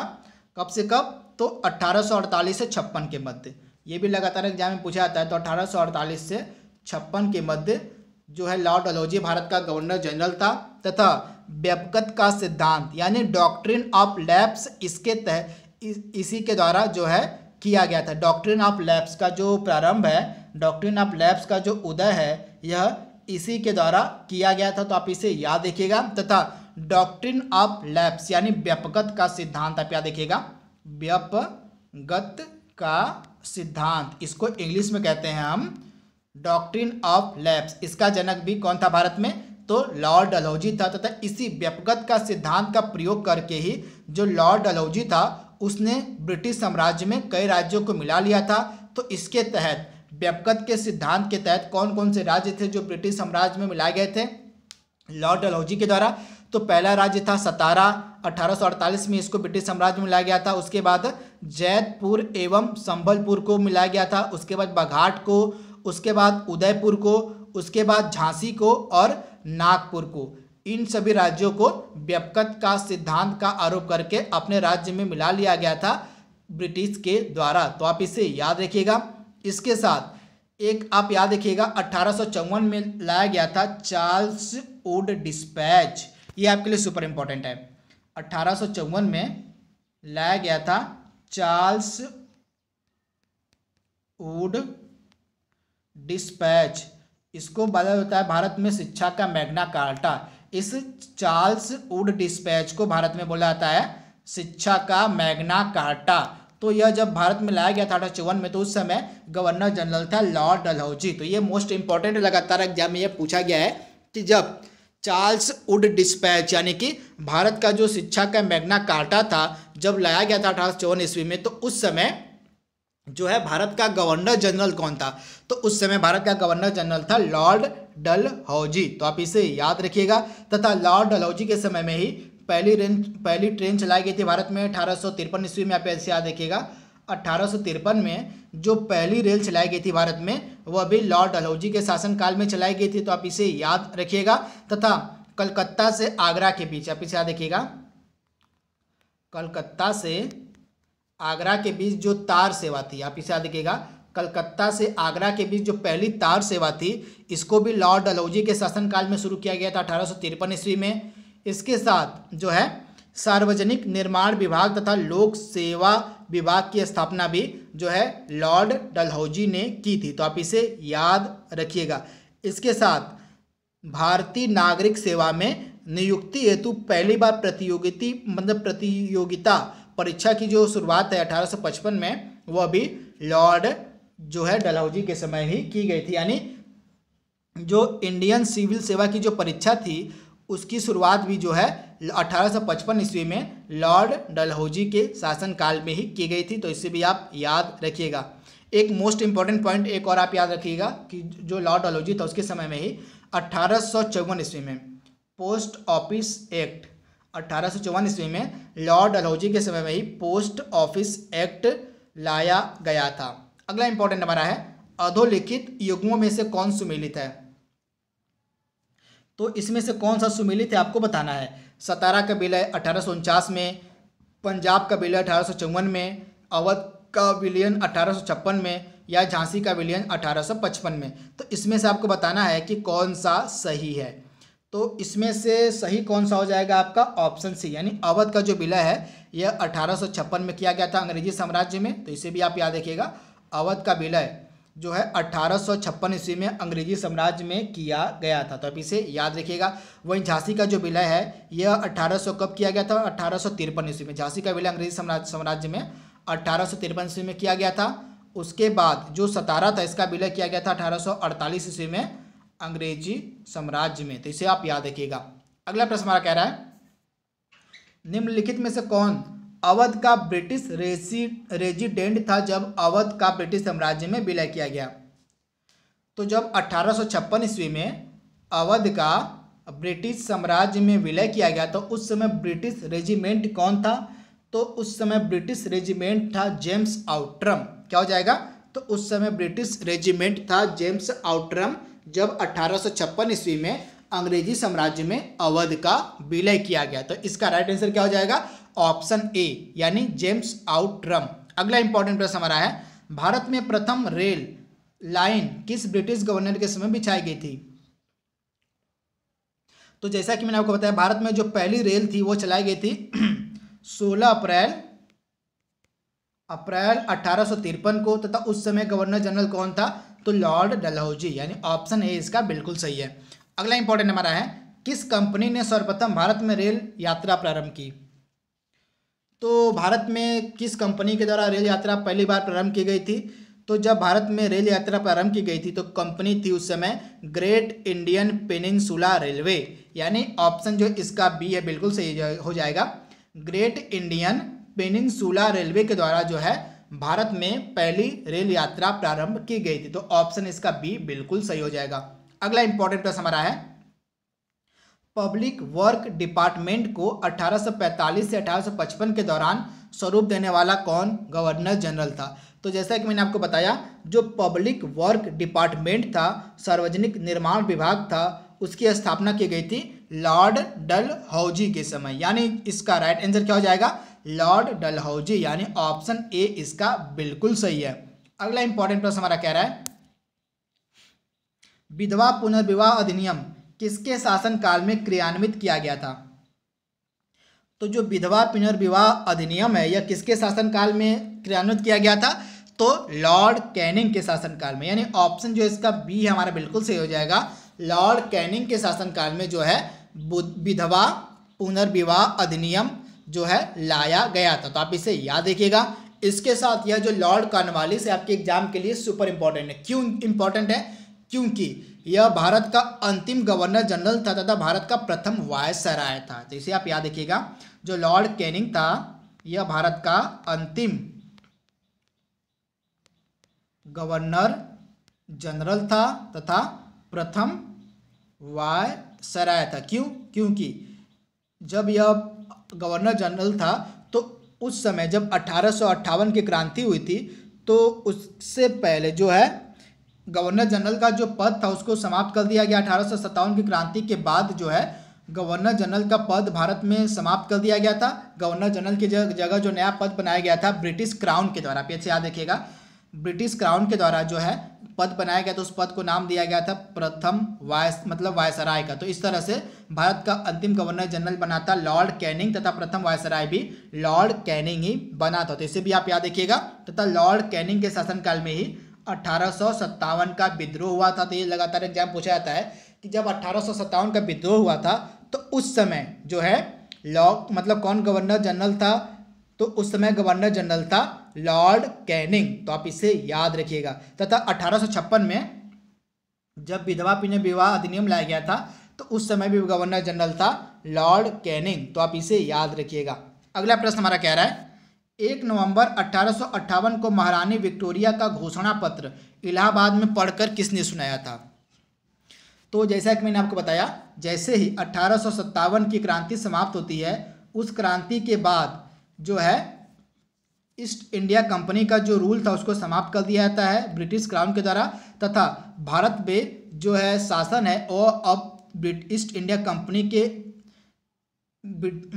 कब से कब तो 1848 से छप्पन के मध्य ये भी लगातार एग्जाम में पूछा जाता है तो 1848 से छप्पन के मध्य जो है लॉर्ड डलहौजी भारत का गवर्नर जनरल था तथा व्यापकत का सिद्धांत यानी डॉक्ट्रिन ऑफ लैब्स इसके तहत इस, इसी के द्वारा जो है किया गया था डॉक्ट्रिन ऑफ लैब्स का जो प्रारंभ है डॉक्ट्रिन ऑफ लैब्स का जो उदय है यह इसी के द्वारा किया गया था तो आप इसे याद देखिएगा तथा डॉक्ट्रिन ऑफ लैब्स यानी व्यापकत का सिद्धांत आप याद देखिएगा व्यपगत का सिद्धांत इसको इंग्लिश में कहते हैं हम डॉक्ट्रिन ऑफ लैब्स इसका जनक भी कौन था भारत में तो लॉर्ड डलहौजी था तथा इसी व्यपगत का सिद्धांत का प्रयोग करके ही जो लॉर्ड डलहौजी था उसने ब्रिटिश साम्राज्य में कई राज्यों को मिला लिया था तो इसके तहत व्यपगत के सिद्धांत के तहत कौन कौन से राज्य थे जो ब्रिटिश साम्राज्य में मिलाए गए थे लॉर्ड डलहौजी के द्वारा तो पहला राज्य था सतारा 1848 में इसको ब्रिटिश साम्राज्य में लाया गया था उसके बाद जैतपुर एवं संबलपुर को मिलाया गया था उसके बाद बघाट को उसके बाद उदयपुर को उसके बाद झांसी को और नागपुर को इन सभी राज्यों को व्यपकत का सिद्धांत का आरोप करके अपने राज्य में मिला लिया गया था ब्रिटिश के द्वारा तो आप इसे याद रखिएगा इसके साथ एक आप याद रखिएगा अठारह में लाया गया था चार्ल्स वुड डिस्पैच ये आपके लिए सुपर इम्पोर्टेंट है अट्ठारह में लाया गया था चार्ल्स वुड डिस्पैच इसको बोला जाता है भारत में शिक्षा का मैग्ना कार्टा इस चार्ल्स वुड डिस्पैच को भारत में बोला जाता है शिक्षा का मैग्ना कार्टा तो यह जब भारत में लाया गया था अठारह में तो उस समय गवर्नर जनरल था लॉर्ड डलहौजी तो ये मोस्ट इंपॉर्टेंट लगातार एग्जाम में यह पूछा गया है कि जब चार्ल्स वुड डिस्पैच यानी कि भारत का जो शिक्षा का मैग्ना कार्टा था जब लाया गया था अठारह चौवन ईस्वी में तो उस समय जो है भारत का गवर्नर जनरल कौन था तो उस समय भारत का गवर्नर जनरल था लॉर्ड डलहौजी तो आप इसे याद रखिएगा तथा लॉर्ड डलहौजी के समय में ही पहली रेंज पहली ट्रेन चलाई गई थी भारत में अठारह ईस्वी में आप ऐसे याद रखिएगा अट्ठारह में जो पहली रेल चलाई गई थी भारत में वह भी लॉर्ड डलहौजी के शासनकाल में चलाई गई थी तो आप इसे याद रखिएगा तथा कलकत्ता से आगरा के बीच आप इसे याद रखिएगा कलकत्ता से आगरा के बीच जो तार सेवा थी आप इसे याद रखिएगा कलकत्ता से आगरा के बीच जो पहली तार सेवा थी इसको भी लॉर्ड डलहौजी के शासनकाल में शुरू किया गया था अठारह ईस्वी में इसके साथ जो है सार्वजनिक निर्माण विभाग तथा लोक सेवा विभाग की स्थापना भी जो है लॉर्ड डलहौजी ने की थी तो आप इसे याद रखिएगा इसके साथ भारतीय नागरिक सेवा में नियुक्ति हेतु पहली बार प्रतियोगिती मतलब प्रतियोगिता परीक्षा की जो शुरुआत है 1855 में वह अभी लॉर्ड जो है डलहौजी के समय ही की गई थी यानी जो इंडियन सिविल सेवा की जो परीक्षा थी उसकी शुरुआत भी जो है 1855 ईस्वी में लॉर्ड डलहौजी के शासनकाल में ही की गई थी तो इससे भी आप याद रखिएगा एक मोस्ट इंपॉर्टेंट पॉइंट एक और आप याद रखिएगा कि जो लॉर्ड डलहौजी था उसके समय में ही अट्ठारह ईस्वी में पोस्ट ऑफिस एक्ट अट्ठारह ईस्वी में लॉर्ड डलहौजी के समय में ही पोस्ट ऑफिस एक्ट लाया गया था अगला इंपॉर्टेंट हमारा है अधोलिखित युगमों में से कौन सुमिलित है तो इसमें से कौन सा सुमिलित है आपको बताना है सतारा का विलय अठारह में पंजाब का विलय अठारह में अवध का विलियन अठारह में या झांसी का विलियन अठारह में तो इसमें से आपको बताना है कि कौन सा सही है तो इसमें से सही कौन सा हो जाएगा आपका ऑप्शन सी यानी अवध का जो विलय है यह अठारह में किया गया था अंग्रेजी साम्राज्य में तो इसे भी आप याद रखिएगा अवध का विलय जो है अठारह ईस्वी में अंग्रेजी साम्राज्य में किया गया था तो अब इसे याद रखिएगा वहीं झांसी का जो विलय है यह 1800 कब किया गया था अठारह ईस्वी में झांसी का विलय अंग्रेजी साम्राज्य साम्राज्य में अठारह ईस्वी में किया गया था उसके बाद जो सतारा था इसका विलय किया गया था अठारह ईस्वी में अंग्रेजी साम्राज्य में तो इसे आप याद रखिएगा अगला प्रश्न हमारा कह रहा है निम्नलिखित में से कौन अवध का ब्रिटिश रेसी रेजिडेंट था जब अवध का ब्रिटिश साम्राज्य में विलय किया गया तो जब अठारह ईस्वी में अवध का ब्रिटिश साम्राज्य में विलय किया गया तो उस समय ब्रिटिश रेजिमेंट कौन था तो उस समय ब्रिटिश रेजिमेंट था जेम्स आउट्रम क्या हो जाएगा तो उस समय ब्रिटिश रेजिमेंट था जेम्स आउट्रम जब अठारह ईस्वी में अंग्रेजी साम्राज्य में अवध का विलय किया गया तो इसका राइट आंसर क्या हो जाएगा ऑप्शन ए यानी जेम्स आउट्रम अगला इंपॉर्टेंट प्रश्न हमारा है भारत में प्रथम रेल लाइन किस ब्रिटिश गवर्नर के समय बिछाई गई थी तो जैसा कि मैंने आपको बताया भारत में जो पहली रेल थी वो चलाई गई थी 16 अप्रैल अप्रैल अठारह को तथा उस समय गवर्नर जनरल कौन था तो लॉर्ड डलहौजी यानी ऑप्शन ए इसका बिल्कुल सही है अगला इंपॉर्टेंट हमारा है किस कंपनी ने सर्वप्रथम भारत में रेल यात्रा प्रारंभ की तो भारत में किस कंपनी के द्वारा रेल यात्रा पहली बार प्रारंभ की गई थी तो जब भारत में रेल यात्रा प्रारंभ की गई थी तो कंपनी थी उस समय ग्रेट इंडियन पेनिनसुला रेलवे यानी ऑप्शन जो इसका बी है बिल्कुल सही हो जाएगा ग्रेट इंडियन पेनिनसुला रेलवे के द्वारा जो है भारत में पहली रेल यात्रा प्रारंभ की गई थी तो ऑप्शन इसका बी बिल्कुल सही हो जाएगा अगला इंपॉर्टेंट प्रश्न हमारा है पब्लिक वर्क डिपार्टमेंट को 1845 से 1855 के दौरान स्वरूप देने वाला कौन गवर्नर जनरल था तो जैसा कि मैंने आपको बताया जो पब्लिक वर्क डिपार्टमेंट था सार्वजनिक निर्माण विभाग था उसकी स्थापना की गई थी लॉर्ड डल हाउजी के समय यानी इसका राइट आंसर क्या हो जाएगा लॉर्ड डल हाउजी यानी ऑप्शन ए इसका बिल्कुल सही है अगला इंपॉर्टेंट प्रश्न हमारा कह रहा है विधवा पुनर्विवाह अधिनियम किसके शासनकाल में क्रियान्वित किया गया था तो जो विधवा पुनर्विवाह अधिनियम है यह किसके शासनकाल में क्रियान्वित किया गया था तो लॉर्ड कैनिंग के शासनकाल में यानी ऑप्शन जो इसका बी है हमारा बिल्कुल सही हो जाएगा लॉर्ड कैनिंग के शासनकाल में जो है विधवा पुनर्विवाह अधिनियम जो है लाया गया था तो आप इसे याद रखिएगा इसके साथ यह जो लॉर्ड कार्नवालिस है आपके एग्जाम के लिए सुपर इंपॉर्टेंट है क्यों इंपॉर्टेंट है क्योंकि यह भारत का अंतिम गवर्नर जनरल था तथा भारत का प्रथम वायसराय था तो इसे आप याद देखिएगा जो लॉर्ड कैनिंग था यह भारत का अंतिम गवर्नर जनरल था तथा प्रथम वायसराय था क्यों क्योंकि जब यह गवर्नर जनरल था तो उस समय जब अठारह की क्रांति हुई थी तो उससे पहले जो है गवर्नर जनरल का जो पद था उसको समाप्त कर दिया गया अठारह की क्रांति के बाद जो है गवर्नर जनरल का पद भारत में समाप्त कर दिया गया था गवर्नर जनरल की जगह जो नया पद बनाया गया था ब्रिटिश क्राउन के द्वारा पीछे याद रखिएगा ब्रिटिश क्राउन के द्वारा जो है पद बनाया गया तो उस पद को नाम दिया गया था प्रथम वायस मतलब वायसराय का तो इस तरह से भारत का अंतिम गवर्नर जनरल बना था लॉर्ड कैनिंग तथा प्रथम वायसराय भी लॉर्ड कैनिंग ही बना था तो इसे भी आप याद रखिएगा तथा लॉर्ड कैनिंग के शासनकाल में ही अठारह का विद्रोह हुआ था तो ये लगातार एग्जाम पूछा जाता है कि जब अठारह का विद्रोह हुआ था तो उस समय जो है लॉ मतलब कौन गवर्नर जनरल था तो उस समय गवर्नर जनरल था लॉर्ड कैनिंग तो आप इसे याद रखिएगा तथा अठारह में जब विधवा पुण्य विवाह अधिनियम लाया गया था तो उस समय भी गवर्नर जनरल था लॉर्ड कैनिंग तो आप इसे याद रखिएगा अगला प्रश्न हमारा कह रहा है एक नवंबर अठारह को महारानी विक्टोरिया का घोषणा पत्र इलाहाबाद में पढ़कर किसने सुनाया था तो जैसा कि मैंने आपको बताया जैसे ही अठारह की क्रांति समाप्त होती है उस क्रांति के बाद जो है ईस्ट इंडिया कंपनी का जो रूल था उसको समाप्त कर दिया जाता है ब्रिटिश क्राउन के द्वारा तथा भारत में जो है शासन है और अब ईस्ट इंडिया कंपनी के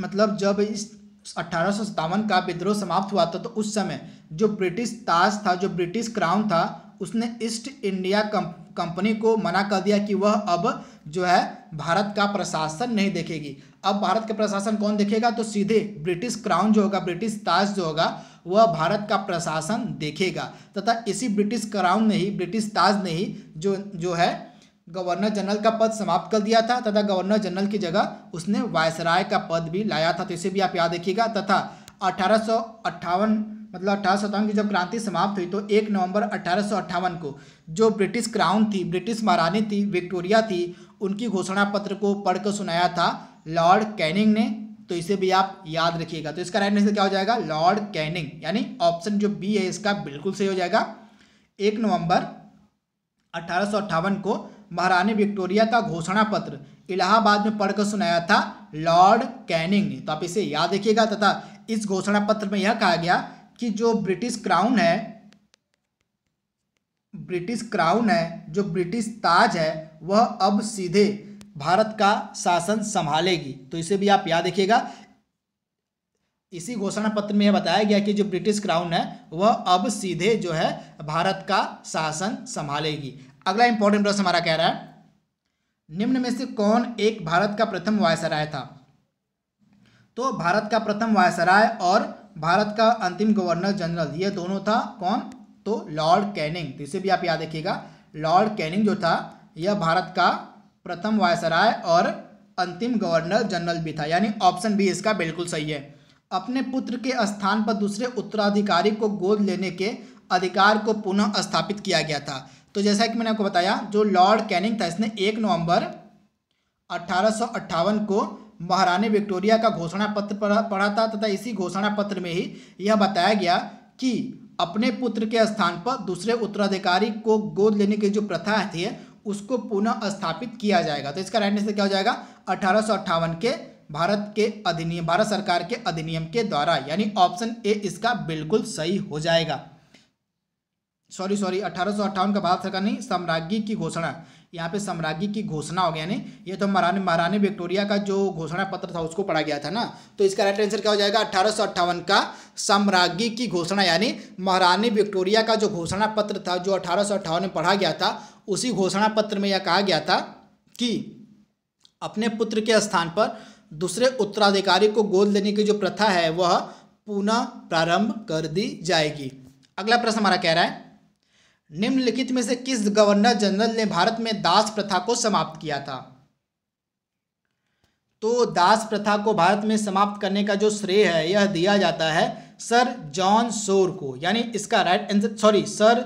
मतलब जब इस अठारह का विद्रोह समाप्त हुआ था तो उस समय जो ब्रिटिश ताज था जो ब्रिटिश क्राउन था उसने ईस्ट इंडिया कंपनी को मना कर दिया कि वह अब जो है भारत का प्रशासन नहीं देखेगी अब भारत का प्रशासन कौन देखेगा तो सीधे ब्रिटिश क्राउन जो होगा ब्रिटिश ताज जो होगा वह भारत का प्रशासन देखेगा तथा इसी ब्रिटिश क्राउन ने ही ब्रिटिश ताज ने ही जो जो है गवर्नर जनरल का पद समाप्त कर दिया था तथा गवर्नर जनरल की जगह उसने वायसराय का पद भी लाया था तो इसे भी आप याद रखिएगा तथा अठारह मतलब अठारह की जब क्रांति समाप्त हुई तो एक नवंबर अठारह को जो ब्रिटिश क्राउन थी ब्रिटिश महारानी थी विक्टोरिया थी उनकी घोषणा पत्र को पढ़कर सुनाया था लॉर्ड कैनिंग ने तो इसे भी आप याद रखिएगा तो इसका राइट आंसर क्या हो जाएगा लॉर्ड कैनिंग यानी ऑप्शन जो बी है इसका बिल्कुल सही हो जाएगा एक नवंबर अठारह को महारानी विक्टोरिया का घोषणा पत्र इलाहाबाद में पढ़कर सुनाया था लॉर्ड कैनिंग ने तो आप इसे याद रखिएगा तथा इस घोषणा पत्र में यह कहा गया कि जो ब्रिटिश क्राउन है ब्रिटिश क्राउन है जो ब्रिटिश ताज है वह अब सीधे भारत का शासन संभालेगी तो इसे भी आप याद रखिएगा इसी घोषणा पत्र में यह बताया गया कि जो ब्रिटिश क्राउन है वह अब सीधे जो है भारत का शासन संभालेगी अगला इंपॉर्टेंट प्रश्न हमारा कह रहा है निम्न में से कौन एक भारत का प्रथम वायसराय था तो भारत का प्रथम वायसराय और भारत का अंतिम गवर्नर जनरल ये दोनों था कौन तो लॉर्ड कैनिंग तो इसे भी आप याद रखिएगा लॉर्ड कैनिंग जो था यह भारत का प्रथम वायसराय और अंतिम गवर्नर जनरल भी था यानी ऑप्शन बी इसका बिल्कुल सही है अपने पुत्र के स्थान पर दूसरे उत्तराधिकारी को गोद लेने के अधिकार को पुनः स्थापित किया गया था तो जैसा कि मैंने आपको बताया जो लॉर्ड कैनिंग था इसने एक नवंबर अठारह को महारानी विक्टोरिया का घोषणा पत्र पढ़ा था तथा इसी घोषणा पत्र में ही यह बताया गया कि अपने पुत्र के स्थान पर दूसरे उत्तराधिकारी को गोद लेने की जो प्रथा थी उसको पुनः स्थापित किया जाएगा तो इसका राइट आंसर क्या हो जाएगा अठारह के भारत के अधिनियम भारत सरकार के अधिनियम के द्वारा यानी ऑप्शन ए इसका बिल्कुल सही हो जाएगा सॉरी सॉरी अठारह का भारत सरकार नहीं सम्राज्ञी की घोषणा यहाँ पे सम्राज्ञी की घोषणा हो गया यानी ये तो महारानी महारानी विक्टोरिया का जो घोषणा पत्र था उसको पढ़ा गया था ना तो इसका राइट आंसर क्या हो जाएगा अठारह का सम्राज्ञी की घोषणा यानी महारानी विक्टोरिया का जो घोषणा पत्र था जो अठारह में पढ़ा गया था उसी घोषणा पत्र में यह कहा गया था कि अपने पुत्र के स्थान पर दूसरे उत्तराधिकारी को गोद लेने की जो प्रथा है वह पुनः प्रारंभ कर दी जाएगी अगला प्रश्न हमारा कह रहा है निम्नलिखित में से किस गवर्नर जनरल ने भारत में दास प्रथा को समाप्त किया था तो दास प्रथा को भारत में समाप्त करने का जो श्रेय है यह दिया जाता है सर जॉन सोर को यानी इसका right answer sorry sir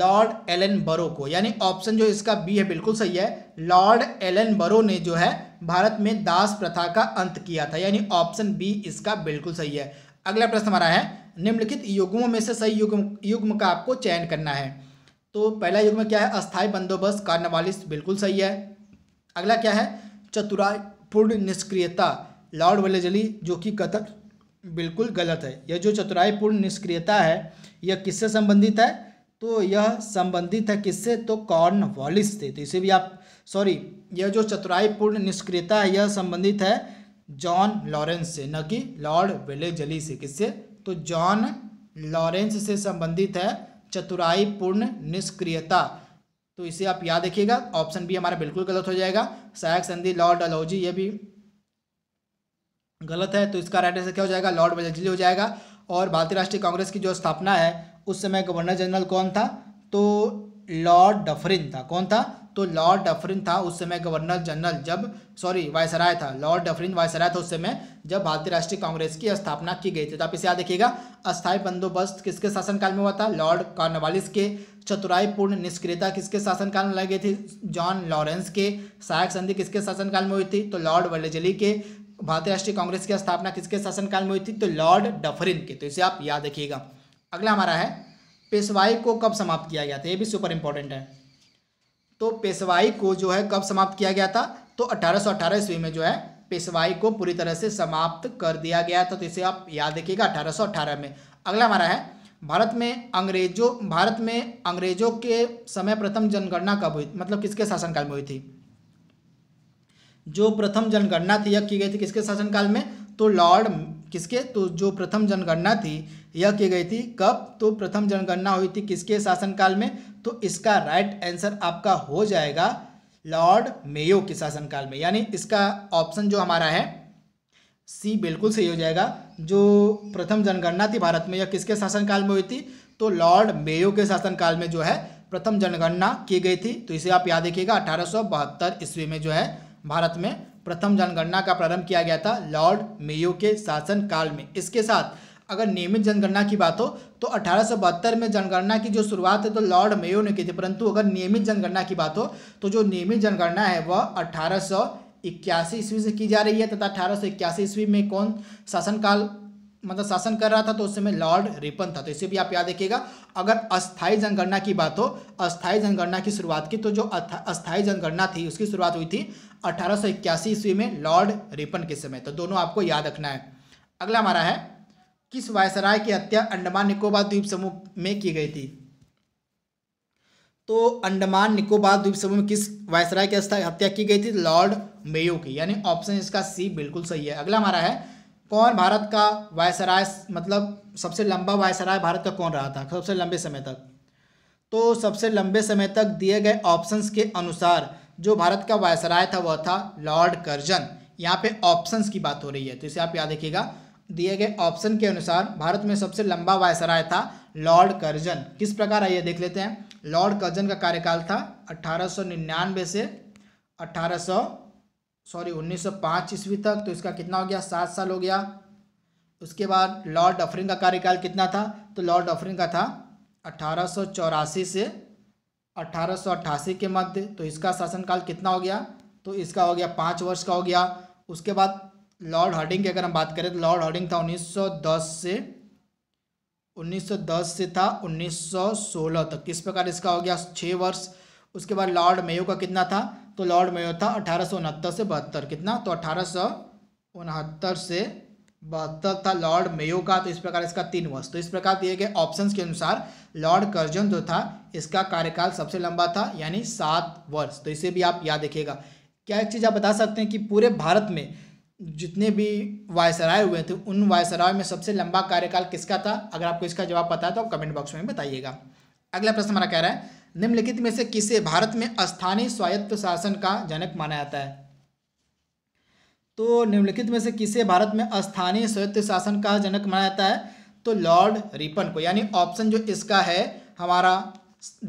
lord Ellenborough को यानी ऑप्शन जो इसका बी है बिल्कुल सही है लॉर्ड एलन बरो ने जो है भारत में दास प्रथा का अंत किया था यानी ऑप्शन बी इसका बिल्कुल सही है अगला प्रश्न हमारा है निम्नलिखित युग्मों में से सही युग्म युग्म का आपको चयन करना है तो पहला युग्म क्या है अस्थायी बंदोबस्त कार्नवालिस बिल्कुल सही है अगला क्या है पूर्ण निष्क्रियता लॉर्ड वेलेजली जो कि कथक बिल्कुल गलत है यह जो चतुराई पूर्ण निष्क्रियता है यह किससे संबंधित है तो यह संबंधित है किससे तो कॉर्न वॉलिस से तो इसे भी आप सॉरी यह जो चतुराई पूर्ण निष्क्रियता है यह संबंधित है जॉन लॉरेंस से न कि लॉर्ड वेलेजली से किससे तो जॉन लॉरेंस से संबंधित है चतुराई पूर्ण निष्क्रियता तो इसे आप याद रखिएगा ऑप्शन बी हमारा बिल्कुल गलत हो जाएगा सहायक संधि लॉर्ड अलौजी ये भी गलत है तो इसका राइट आंसर क्या हो जाएगा लॉर्ड वेलेजली हो जाएगा और भारतीय राष्ट्रीय कांग्रेस की जो स्थापना है उस समय गवर्नर जनरल कौन था तो लॉर्ड डफरिन था कौन था तो लॉर्ड डफरिन था उस समय गवर्नर जनरल जब सॉरी वायसराय था लॉर्ड डफरिन वायसराय था उस समय जब भारतीय राष्ट्रीय कांग्रेस की स्थापना की गई थी तो आप इसे याद रखिएगा अस्थायी बंदोबस्त किसके शासनकाल में हुआ था लॉर्ड कार्नवालिस के चतुराईपूर्ण निष्क्रियता किसके शासनकाल में लगी गई थी जॉन लॉरेंस के सहायक संधि किसके शासनकाल में हुई थी तो लॉर्ड वल्लेजली के भारतीय राष्ट्रीय कांग्रेस की स्थापना किसके शासनकाल में हुई थी तो लॉर्ड डफरिन के तो इसे आप याद रखिएगा अगला हमारा है पेशवाई को कब समाप्त किया गया था ये भी सुपर इंपॉर्टेंट है तो पेशवाई को जो है कब समाप्त किया गया था तो अठारह सौ अठारह ईस्वी में जो है पेशवाई को पूरी तरह से समाप्त कर दिया गया था तो इसे आप याद रखिएगा अठारह अठारह में अगला हमारा है भारत में अंग्रेजों भारत में अंग्रेजों के समय प्रथम जनगणना कब हुई मतलब किसके शासनकाल में हुई थी जो प्रथम जनगणना थी यह की गई थी किसके शासनकाल में तो लॉर्ड किसके तो जो प्रथम जनगणना थी यह की गई थी कब तो प्रथम जनगणना हुई थी किसके शासनकाल में तो इसका राइट आंसर आपका हो जाएगा लॉर्ड मेयो के शासनकाल में यानी इसका ऑप्शन जो हमारा है सी बिल्कुल सही हो जाएगा जो प्रथम जनगणना थी भारत में यह किसके शासनकाल में हुई थी तो लॉर्ड मेयो के शासनकाल में जो है प्रथम जनगणना की गई थी तो इसे आप याद रखिएगा अठारह ईस्वी में जो है भारत में प्रथम जनगणना का प्रारंभ किया गया था लॉर्ड मेयो के शासन काल में इसके साथ अगर नियमित जनगणना की बात हो तो अठारह में जनगणना की जो शुरुआत है तो लॉर्ड मेयो ने की थी परंतु अगर नियमित जनगणना की बात हो तो जो नियमित जनगणना है वह अठारह इक्यासी ईस्वी से की जा रही है तथा अठारह ईस्वी में कौन शासनकाल मतलब शासन कर रहा था तो उस समय लॉर्ड रिपन था तो इसे भी आप याद रखिएगा अगर अस्थाई जनगणना की बात हो अस्थाई जनगणना की शुरुआत की तो जो अस्थाई जनगणना थी उसकी शुरुआत हुई थी अठारह ईस्वी में लॉर्ड रिपन के समय तो दोनों आपको याद रखना है अगला हमारा है किस वायसराय की हत्या अंडमान निकोबार द्वीप समूह में की गई थी तो अंडमान निकोबार द्वीप समूह में किस वायसराय की हत्या की गई थी लॉर्ड मेयो की यानी ऑप्शन इसका सी बिल्कुल सही है अगला हमारा है कौन भारत का वायसराय मतलब सबसे लंबा वायसराय भारत का कौन रहा था सबसे लंबे समय तक तो सबसे लंबे समय तक दिए गए ऑप्शंस के अनुसार जो भारत का वायसराय था वह था लॉर्ड कर्जन यहाँ पे ऑप्शंस की बात हो रही है तो इसे आप याद देखिएगा दिए गए ऑप्शन के अनुसार भारत में सबसे लंबा वायसराय था लॉर्ड कर्जन किस प्रकार आइए देख लेते हैं लॉर्ड कर्जन का कार्यकाल था अट्ठारह से अट्ठारह सॉरी 1905 ईस्वी तक तो इसका कितना हो गया सात साल हो गया उसके बाद लॉर्ड डफरिन का कार्यकाल कितना था तो लॉर्ड डफरिन का था अठारह से अठारह के मध्य तो इसका शासनकाल कितना हो गया तो इसका हो गया पाँच वर्ष का हो गया उसके बाद लॉर्ड हर्डिंग की अगर हम बात करें तो लॉर्ड हर्डिंग था 1910 से 1910 से था 1916 तक किस प्रकार इसका हो गया छः वर्ष उसके बाद लॉर्ड मेयो का कितना था तो लॉर्ड मेयो था अठारह से बहत्तर कितना तो अठारह से बहत्तर था लॉर्ड मेयो का तो इस प्रकार इसका तीन वर्ष तो इस प्रकार दिए गए ऑप्शंस के अनुसार लॉर्ड कर्जन जो था इसका कार्यकाल सबसे लंबा था यानी सात वर्ष तो इसे भी आप याद देखिएगा क्या एक चीज़ आप बता सकते हैं कि पूरे भारत में जितने भी वायसराय हुए थे उन वायसराय में सबसे लंबा कार्यकाल किसका था अगर आपको इसका जवाब पता है तो आप कमेंट बॉक्स में बताइएगा अगला प्रश्न हमारा कह रहा है निम्नलिखित में से किसे भारत में स्थानीय स्वायत्त शासन का जनक माना जाता है तो निम्नलिखित में से किसे भारत में स्थानीय स्वायत्त शासन का जनक माना जाता है तो लॉर्ड रिपन को यानी ऑप्शन जो इसका है हमारा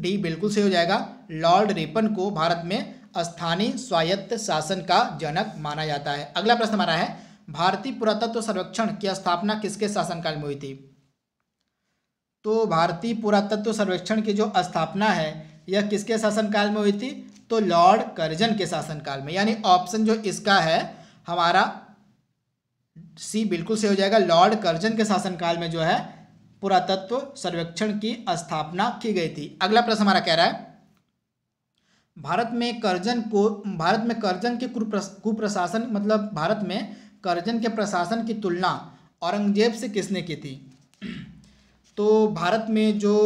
डी बिल्कुल सही हो जाएगा लॉर्ड रिपन को भारत में स्थानीय स्वायत्त शासन का जनक माना जाता है अगला प्रश्न हमारा है भारतीय पुरातत्व सर्वेक्षण संरक्षण की स्थापना किसके शासनकाल में हुई थी तो भारतीय पुरातत्व सर्वेक्षण की जो स्थापना है यह किसके शासनकाल में हुई थी तो लॉर्ड कर्जन के शासनकाल में यानी ऑप्शन जो इसका है हमारा सी बिल्कुल सही हो जाएगा लॉर्ड कर्जन के शासनकाल में जो है पुरातत्व सर्वेक्षण की स्थापना की गई थी अगला प्रश्न हमारा कह रहा है भारत में कर्जन को भारत में कर्जन के कुप्रशासन मतलब भारत में कर्जन के प्रशासन की तुलना औरंगजेब से किसने की थी तो भारत में जो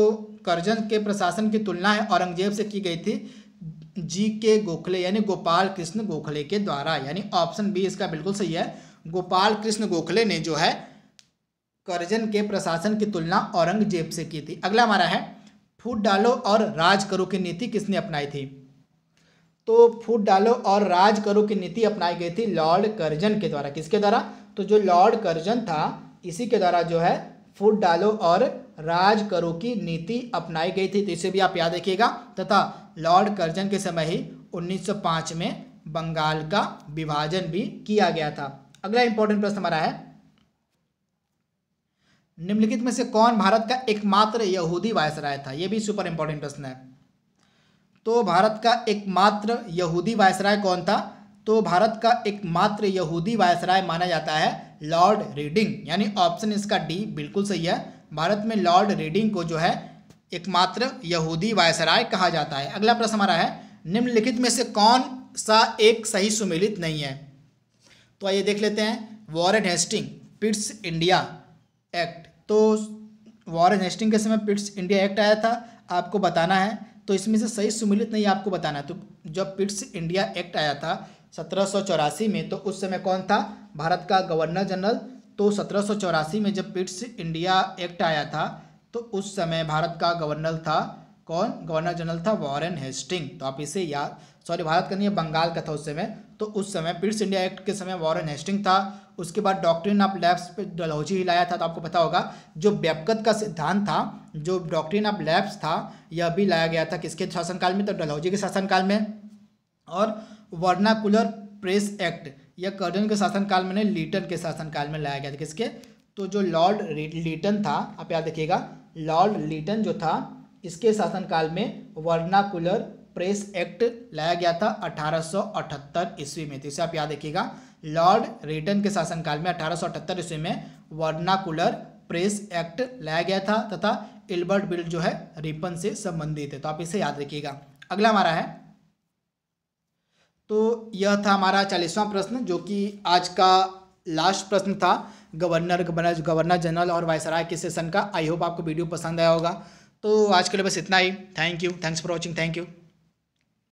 करजन के प्रशासन की तुलना है औरंगजेब से की गई थी जी के गोखले यानी गोपाल कृष्ण गोखले के द्वारा यानी ऑप्शन बी इसका बिल्कुल सही है गोपाल कृष्ण गोखले ने जो है करजन के प्रशासन की तुलना औरंगजेब से की थी अगला हमारा है फूट डालो और राज करो की नीति किसने अपनाई थी तो फूट डालो और राज करो की नीति अपनाई गई थी लॉर्ड करजन के द्वारा किसके द्वारा तो जो लॉर्ड करजन था इसी के द्वारा जो है फूट डालो और राज करो की नीति अपनाई गई थी तो इसे भी आप याद रखिएगा तथा लॉर्ड कर्जन के समय ही 1905 में बंगाल का विभाजन भी किया गया था अगला इंपॉर्टेंट प्रश्न हमारा है निम्नलिखित में से कौन भारत का एकमात्र यहूदी वायसराय था यह भी सुपर इंपॉर्टेंट प्रश्न है तो भारत का एकमात्र यहूदी वायसराय कौन था तो भारत का एकमात्र यहूदी वायसराय माना जाता है लॉर्ड रीडिंग यानी ऑप्शन इसका डी बिल्कुल सही है भारत में लॉर्ड रीडिंग को जो है एकमात्र यहूदी वायसराय कहा जाता है अगला प्रश्न हमारा है निम्नलिखित में से कौन सा एक सही सुमेलित नहीं है तो आइए देख लेते हैं Warren Hasting Pitts India act तो वॉरन हेस्टिंग के समय पिट्स इंडिया एक्ट आया था आपको बताना है तो इसमें से सही सुमिलित नहीं आपको बताना है तो जब पिट्स इंडिया एक्ट आया था सत्रह में तो उस समय कौन था भारत का गवर्नर जनरल तो सत्रह में जब पिट्स इंडिया एक्ट आया था तो उस समय भारत का गवर्नर था कौन गवर्नर जनरल था वॉरेन हेस्टिंग तो आप इसे याद सॉरी भारत का नहीं बंगाल का था उस समय तो उस समय पिट्स इंडिया एक्ट के समय वॉरेन हेस्टिंग था उसके बाद डॉक्ट्रिन ऑफ लैब्स पे डलहौजी ही लाया था तो आपको पता होगा जो व्यापकत का सिद्धांत था जो डॉक्ट्रिन ऑफ लैब्स था यह भी लाया गया था किसके शासनकाल में तो डलहौजी के शासनकाल में और वर्नाकुलर प्रेस एक्ट या कर्जन के शासनकाल में नहीं लीटन के शासनकाल में लाया गया था किसके तो जो लॉर्ड लीटन था आप याद रखिएगा लॉर्ड लीटन जो था इसके शासनकाल में वर्नाकुलर प्रेस एक्ट लाया गया था 1878 ईस्वी में तो इसे आप याद रखिएगा लॉर्ड रिटन के शासनकाल में 1878 ईस्वी में वर्नाकुलर प्रेस एक्ट लाया गया था तथा एल्बर्ट बिल जो है रिपन से संबंधित है तो आप इसे याद रखिएगा अगला हमारा है तो यह था हमारा चालीसवां प्रश्न जो कि आज का लास्ट प्रश्न था गवर्नर गवर्नर गवर्नर जनरल और वायसराय के सेशन का आई होप आपको वीडियो पसंद आया होगा तो आज के लिए बस इतना ही thank you thanks for watching thank you